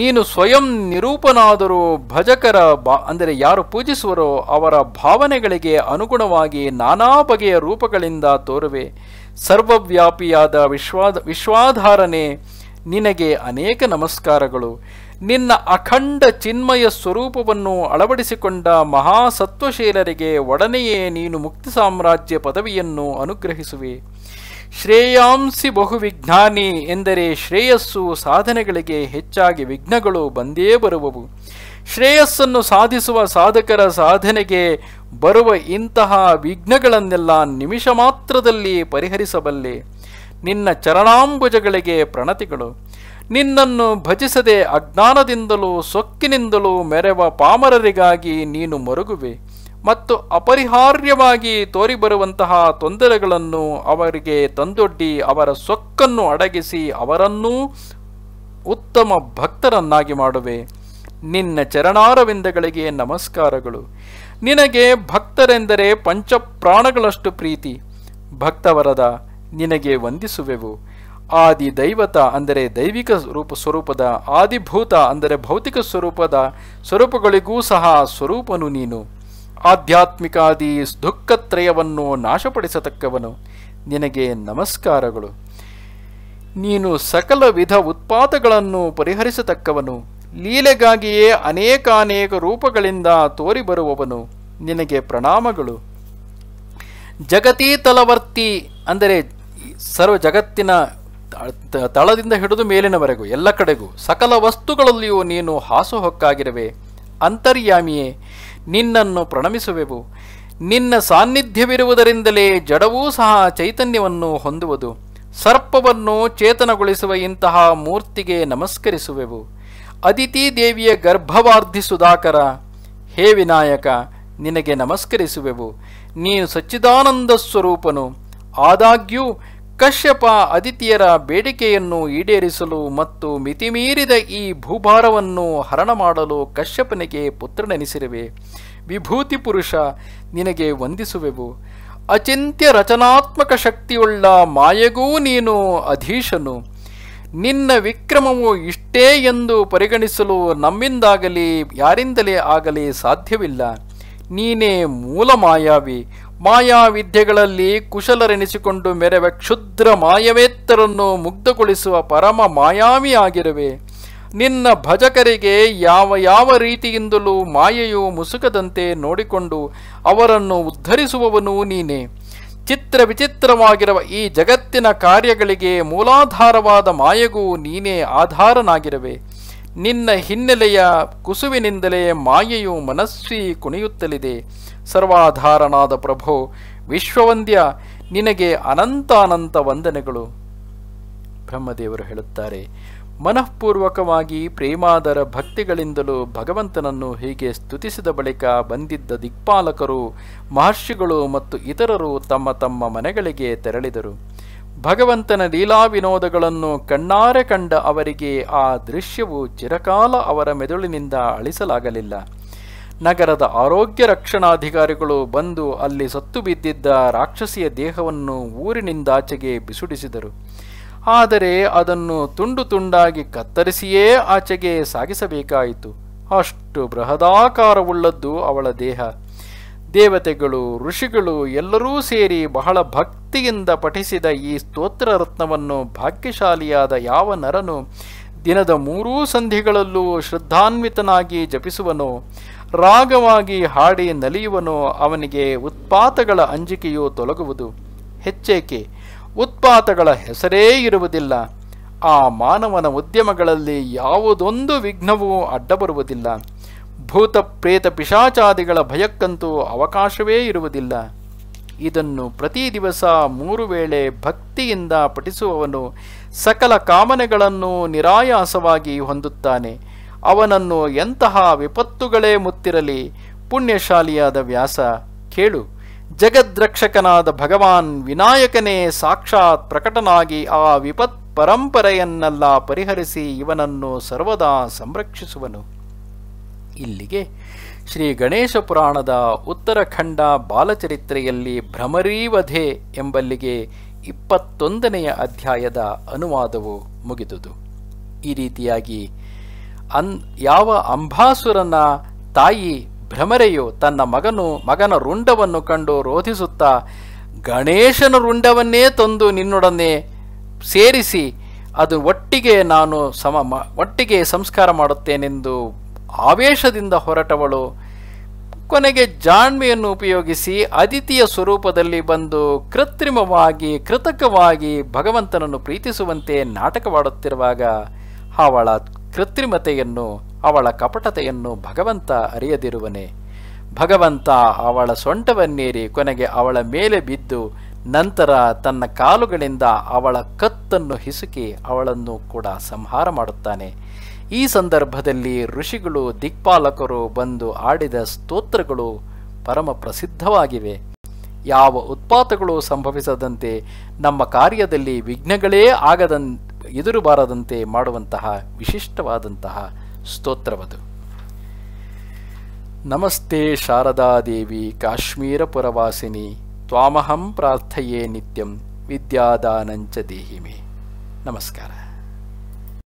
ನೀನು ಸ್ವಯಂ ನಿರೂಪನಾದರೂ ಭಜಕರ ಬಾ ಅಂದರೆ ಯಾರು ಪೂಜಿಸುವರೋ ಅವರ ಭಾವನೆಗಳಿಗೆ ಅನುಗುಣವಾಗಿ ನಾನಾ ಬಗೆಯ ರೂಪಗಳಿಂದ ತೋರುವೆ ಸರ್ವವ್ಯಾಪಿಯಾದ ವಿಶ್ವಾದ ವಿಶ್ವಾಧಾರನೆ ನಿನಗೆ ಅನೇಕ ನಮಸ್ಕಾರಗಳು ನಿನ್ನ ಅಖಂಡ ಚಿನ್ಮಯ ಸ್ವರೂಪವನ್ನು ಅಳವಡಿಸಿಕೊಂಡ ಮಹಾಸತ್ವಶೀಲರಿಗೆ ಒಡನೆಯೇ ನೀನು ಮುಕ್ತಿ ಸಾಮ್ರಾಜ್ಯ ಪದವಿಯನ್ನು ಅನುಗ್ರಹಿಸುವೆ ಶ್ರೇಯಾಂಸಿ ಬಹು ವಿಜ್ಞಾನಿ ಎಂದರೆ ಶ್ರೇಯಸ್ಸು ಸಾಧನೆಗಳಿಗೆ ಹೆಚ್ಚಾಗಿ ವಿಘ್ನಗಳು ಬಂದೇ ಬರುವವು ಶ್ರೇಯಸ್ಸನ್ನು ಸಾಧಿಸುವ ಸಾಧಕರ ಸಾಧನೆಗೆ ಬರುವ ಇಂತಹ ವಿಘ್ನಗಳನ್ನೆಲ್ಲ ನಿಮಿಷ ಮಾತ್ರದಲ್ಲಿ ಪರಿಹರಿಸಬಲ್ಲೆ ನಿನ್ನ ಚರಣಾಂಬುಜಗಳಿಗೆ ಪ್ರಣತಿಗಳು ನಿನ್ನನ್ನು ಭಜಿಸದೆ ಅಜ್ಞಾನದಿಂದಲೂ ಸೊಕ್ಕಿನಿಂದಲೂ ಮೆರೆವ ಪಾಮರರಿಗಾಗಿ ನೀನು ಮರುಗುವೆ ಮತ್ತು ಅಪರಿಹಾರ್ಯವಾಗಿ ತೋರಿಬರುವಂತಹ ತೊಂದರೆಗಳನ್ನು ಅವರಿಗೆ ತಂದೊಡ್ಡಿ ಅವರ ಸೊಕ್ಕನ್ನು ಅಡಗಿಸಿ ಅವರನ್ನೂ ಉತ್ತಮ ಭಕ್ತರನ್ನಾಗಿ ಮಾಡುವೆ ನಿನ್ನ ಚರಣಾರವಿಂದಗಳಿಗೆ ನಮಸ್ಕಾರಗಳು ನಿನಗೆ ಭಕ್ತರೆಂದರೆ ಪಂಚಪ್ರಾಣಗಳಷ್ಟು ಪ್ರೀತಿ ಭಕ್ತವರದ ನಿನಗೆ ವಂದಿಸುವೆವು ಆದಿ ದೈವತ ಅಂದರೆ ದೈವಿಕ ರೂಪ ಸ್ವರೂಪದ ಆದಿಭೂತ ಅಂದರೆ ಭೌತಿಕ ಸ್ವರೂಪದ ಸ್ವರೂಪಗಳಿಗೂ ಸಹ ಸ್ವರೂಪನು ನೀನು ಆಧ್ಯಾತ್ಮಿಕಾದಿ ದುಃಖತ್ರಯವನ್ನು ನಾಶಪಡಿಸತಕ್ಕವನು ನಿನಗೆ ನಮಸ್ಕಾರಗಳು ನೀನು ಸಕಲ ವಿಧ ಉತ್ಪಾದಗಳನ್ನು ಪರಿಹರಿಸತಕ್ಕವನು ಲೀಲೆಗಾಗಿಯೇ ಅನೇಕಾನೇಕ ರೂಪಗಳಿಂದ ತೋರಿಬರುವವನು ನಿನಗೆ ಪ್ರಣಾಮಗಳು ಜಗತೀತಲವರ್ತಿ ಅಂದರೆ ಸರ್ವ ಜಗತ್ತಿನ ತಳದಿಂದ ಹಿಡಿದು ಮೇಲಿನವರೆಗೂ ಎಲ್ಲ ಕಡೆಗೂ ಸಕಲ ವಸ್ತುಗಳಲ್ಲಿಯೂ ನೀನು ಹಾಸುಹೊಕ್ಕಾಗಿರುವೆ ಅಂತರ್ಯಾಮಿಯೇ ನಿನ್ನನ್ನು ಪ್ರಣಮಿಸುವೆವು ನಿನ್ನ ಸಾನ್ನಿಧ್ಯವಿರುವುದರಿಂದಲೇ ಜಡವೂ ಸಹ ಚೈತನ್ಯವನ್ನು ಹೊಂದುವುದು ಸರ್ಪವನ್ನು ಚೇತನಗೊಳಿಸುವ ಇಂತಹ ಮೂರ್ತಿಗೆ ನಮಸ್ಕರಿಸುವೆವು ಅದಿತಿ ದೇವಿಯ ಗರ್ಭವಾರ್ಧಿ ಸುಧಾಕರ ಹೇ ವಿನಾಯಕ ನಿನಗೆ ನಮಸ್ಕರಿಸುವೆವು ನೀನು ಸಚ್ಚಿದಾನಂದ ಸ್ವರೂಪನು ಆದಾಗ್ಯೂ ಕಶ್ಯಪ ಅದಿತಿಯರ ಬೇಡಿಕೆಯನ್ನು ಈಡೇರಿಸಲು ಮತ್ತು ಮಿತಿಮೀರಿದ ಈ ಭೂಭಾರವನ್ನು ಹರಣ ಮಾಡಲು ಕಶ್ಯಪನಿಗೆ ಪುತ್ರನೆನಿಸಿರುವೆ ವಿಭೂತಿ ಪುರುಷ ನಿನಗೆ ವಂದಿಸುವೆವು ಅಚಿಂತ್ಯ ರಚನಾತ್ಮಕ ಶಕ್ತಿಯುಳ್ಳ ಮಾಯೆಗೂ ನೀನು ಅಧೀಶನು ನಿನ್ನ ವಿಕ್ರಮವು ಇಷ್ಟೇ ಎಂದು ಪರಿಗಣಿಸಲು ನಮ್ಮಿಂದಾಗಲಿ ಯಾರಿಂದಲೇ ಆಗಲಿ ಸಾಧ್ಯವಿಲ್ಲ ನೀನೇ ಮೂಲ ಮಾಯಾವಿ ಮಾಯಾ ವಿದ್ಯೆಗಳಲ್ಲಿ ಕುಶಲರೆನಿಸಿಕೊಂಡು ಮೆರೆವ ಕ್ಷುದ್ರ ಮಾಯವೇತ್ತರನ್ನು ಮುಗ್ಧಗೊಳಿಸುವ ಪರಮ ಮಾಯಾವಿಯಾಗಿರುವೆ ನಿನ್ನ ಭಜಕರಿಗೆ ಯಾವ ಯಾವ ರೀತಿಯಿಂದಲೂ ಮಾಯೆಯು ಮುಸುಕದಂತೆ ನೋಡಿಕೊಂಡು ಅವರನ್ನು ಉದ್ಧರಿಸುವವನು ನೀನೇ ಚಿತ್ರ ವಿಚಿತ್ರವಾಗಿರುವ ಈ ಜಗತ್ತಿನ ಕಾರ್ಯಗಳಿಗೆ ಮೂಲಾಧಾರವಾದ ಮಾಯೆಗೂ ನೀನೇ ಆಧಾರನಾಗಿರುವೆ ನಿನ್ನ ಹಿನ್ನೆಲೆಯ ಕುಸುವಿನಿಂದಲೇ ಮಾಯೆಯು ಮನಸ್ವಿ ಕುಣಿಯುತ್ತಲಿದೆ ಸರ್ವಾಧಾರನಾದ ಪ್ರಭೋ ವಿಶ್ವವಂದ್ಯ ನಿನಗೆ ಅನಂತಾನಂತ ವಂದನೆಗಳು ಬ್ರಹ್ಮದೇವರು ಹೇಳುತ್ತಾರೆ ಮನಃಪೂರ್ವಕವಾಗಿ ಪ್ರೇಮಾದರ ಭಕ್ತಿಗಳಿಂದಲೂ ಭಗವಂತನನ್ನು ಹೀಗೆ ಸ್ತುತಿಸಿದ ಬಳಿಕ ಬಂದಿದ್ದ ದಿಕ್ಪಾಲಕರು ಮಹರ್ಷಿಗಳು ಮತ್ತು ಇತರರು ತಮ್ಮ ತಮ್ಮ ಮನೆಗಳಿಗೆ ತೆರಳಿದರು ಭಗವಂತನ ಲೀಲಾ ವಿನೋದಗಳನ್ನು ಕಣ್ಣಾರೆ ಕಂಡ ಅವರಿಗೆ ಆ ದೃಶ್ಯವು ಚಿರಕಾಲ ಅವರ ಮೆದುಳಿನಿಂದ ಅಳಿಸಲಾಗಲಿಲ್ಲ ನಗರದ ಆರೋಗ್ಯ ರಕ್ಷಣಾಧಿಕಾರಿಗಳು ಬಂದು ಅಲ್ಲಿ ಸತ್ತು ಬಿದ್ದಿದ್ದ ರಾಕ್ಷಸಿಯ ದೇಹವನ್ನು ಊರಿನಿಂದಾಚೆಗೆ ಬಿಸುಡಿಸಿದರು ಆದರೆ ಅದನ್ನು ತುಂಡು ತುಂಡಾಗಿ ಕತ್ತರಿಸಿಯೇ ಆಚೆಗೆ ಸಾಗಿಸಬೇಕಾಯಿತು ಅಷ್ಟು ಬೃಹದಾಕಾರವುಳ್ಳದ್ದು ಅವಳ ದೇಹ ದೇವತೆಗಳು ಋಷಿಗಳು ಎಲ್ಲರೂ ಸೇರಿ ಬಹಳ ಭಕ್ತಿಯಿಂದ ಪಠಿಸಿದ ಈ ಸ್ತೋತ್ರ ರತ್ನವನ್ನು ಭಾಗ್ಯಶಾಲಿಯಾದ ಯಾವ ನರನು ದಿನದ ಮೂರೂ ಸಂಧಿಗಳಲ್ಲೂ ಶ್ರದ್ಧಾನ್ವಿತನಾಗಿ ಜಪಿಸುವನೋ ರಾಗವಾಗಿ ಹಾಡಿ ನಲಿಯುವನು ಅವನಿಗೆ ಉತ್ಪಾತಗಳ ಅಂಜಿಕೆಯು ತೊಲಗುವುದು ಹೆಚ್ಚೇಕೆ ಉತ್ಪಾತಗಳ ಹೆಸರೇ ಇರುವುದಿಲ್ಲ ಆ ಮಾನವನ ಉದ್ಯಮಗಳಲ್ಲಿ ಯಾವುದೊಂದು ವಿಘ್ನವೂ ಅಡ್ಡಬರುವುದಿಲ್ಲ ಭೂತ ಪ್ರೇತ ಪಿಶಾಚಾದಿಗಳ ಭಯಕ್ಕಂತೂ ಅವಕಾಶವೇ ಇರುವುದಿಲ್ಲ ಇದನ್ನು ಪ್ರತಿ ದಿವಸ ಮೂರು ವೇಳೆ ಭಕ್ತಿಯಿಂದ ಪಠಿಸುವವನು ಸಕಲ ಕಾಮನೆಗಳನ್ನು ನಿರಾಯಾಸವಾಗಿ ಹೊಂದುತ್ತಾನೆ ಅವನನ್ನು ಎಂತಹ ವಿಪತ್ತುಗಳೇ ಮುತ್ತಿರಲಿ ಪುಣ್ಯಶಾಲಿಯಾದ ವ್ಯಾಸ ಕೇಳು ಜಗದ್ರಕ್ಷಕನಾದ ಭಗವಾನ್ ವಿನಾಯಕನೇ ಸಾಕ್ಷಾತ್ ಪ್ರಕಟನಾಗಿ ಆ ವಿಪತ್ ಪರಂಪರೆಯನ್ನೆಲ್ಲ ಪರಿಹರಿಸಿ ಇವನನ್ನು ಸರ್ವದಾ ಸಂರಕ್ಷಿಸುವನು ಇಲ್ಲಿಗೆ ಶ್ರೀ ಗಣೇಶ ಪುರಾಣದ ಉತ್ತರಖಂಡ ಬಾಲಚರಿತ್ರೆಯಲ್ಲಿ ಭ್ರಮರೀವಧೆ ಎಂಬಲ್ಲಿಗೆ ಇಪ್ಪತ್ತೊಂದನೆಯ ಅಧ್ಯಾಯದ ಅನುವಾದವು ಮುಗಿದುದು ಈ ರೀತಿಯಾಗಿ ಅನ್ ಯಾವ ಅಂಬಾಸುರನ ತಾಯಿ ಭ್ರಮರೆಯು ತನ್ನ ಮಗನು ಮಗನ ರುಂಡವನ್ನು ಕಂಡು ರೋಧಿಸುತ್ತಾ ಗಣೇಶನ ರುಂಡವನ್ನೇ ತಂದು ನಿನ್ನೊಡನೆ ಸೇರಿಸಿ ಅದು ಒಟ್ಟಿಗೆ ನಾನು ಸಮ ಒಟ್ಟಿಗೆ ಸಂಸ್ಕಾರ ಮಾಡುತ್ತೇನೆಂದು ಆವೇಶದಿಂದ ಹೊರಟವಳು ಕೊನೆಗೆ ಜಾಣ್ಮೆಯನ್ನು ಉಪಯೋಗಿಸಿ ಅದಿತಿಯ ಸ್ವರೂಪದಲ್ಲಿ ಬಂದು ಕೃತ್ರಿಮವಾಗಿ ಕೃತಕವಾಗಿ ಭಗವಂತನನ್ನು ಪ್ರೀತಿಸುವಂತೆ ನಾಟಕವಾಡುತ್ತಿರುವಾಗ ಹಾವಳ ಕೃತ್ರಿಮತೆಯನ್ನು ಅವಳ ಕಪಟತೆಯನ್ನು ಭಗವಂತ ಅರಿಯದಿರುವನೆ ಭಗವಂತ ಅವಳ ಸೊಂಟವನ್ನೇರಿ ಕೊನೆಗೆ ಅವಳ ಮೇಲೆ ಬಿದ್ದು ನಂತರ ತನ್ನ ಕಾಲುಗಳಿಂದ ಅವಳ ಕತ್ತನ್ನು ಹಿಸುಕಿ ಅವಳನ್ನು ಕೂಡ ಸಂಹಾರ ಮಾಡುತ್ತಾನೆ ಈ ಸಂದರ್ಭದಲ್ಲಿ ಋಷಿಗಳು ದಿಕ್ಪಾಲಕರು ಬಂದು ಆಡಿದ ಸ್ತೋತ್ರಗಳು ಪರಮ ಪ್ರಸಿದ್ಧವಾಗಿವೆ ಯಾವ ಉತ್ಪಾತಗಳು ಸಂಭವಿಸದಂತೆ ನಮ್ಮ ಕಾರ್ಯದಲ್ಲಿ ವಿಘ್ನಗಳೇ ಆಗದಂತೆ ಎದುರು ಬಾರದಂತೆ ಮಾಡುವಂತಹ ವಿಶಿಷ್ಟವಾದಂತಹ ಸ್ತೋತ್ರವದು ನಮಸ್ತೆ ಶಾರದಾದೇವಿ ಕಾಶ್ಮೀರಪುರವಾಸಿನಿ ತ್ವಾಮಹಂ ಪ್ರಾರ್ಥೆಯೇ ನಿತ್ಯಂ ವಿದ್ಯಾದಾನಂಚ ದೇಹಿಮೆ ನಮಸ್ಕಾರ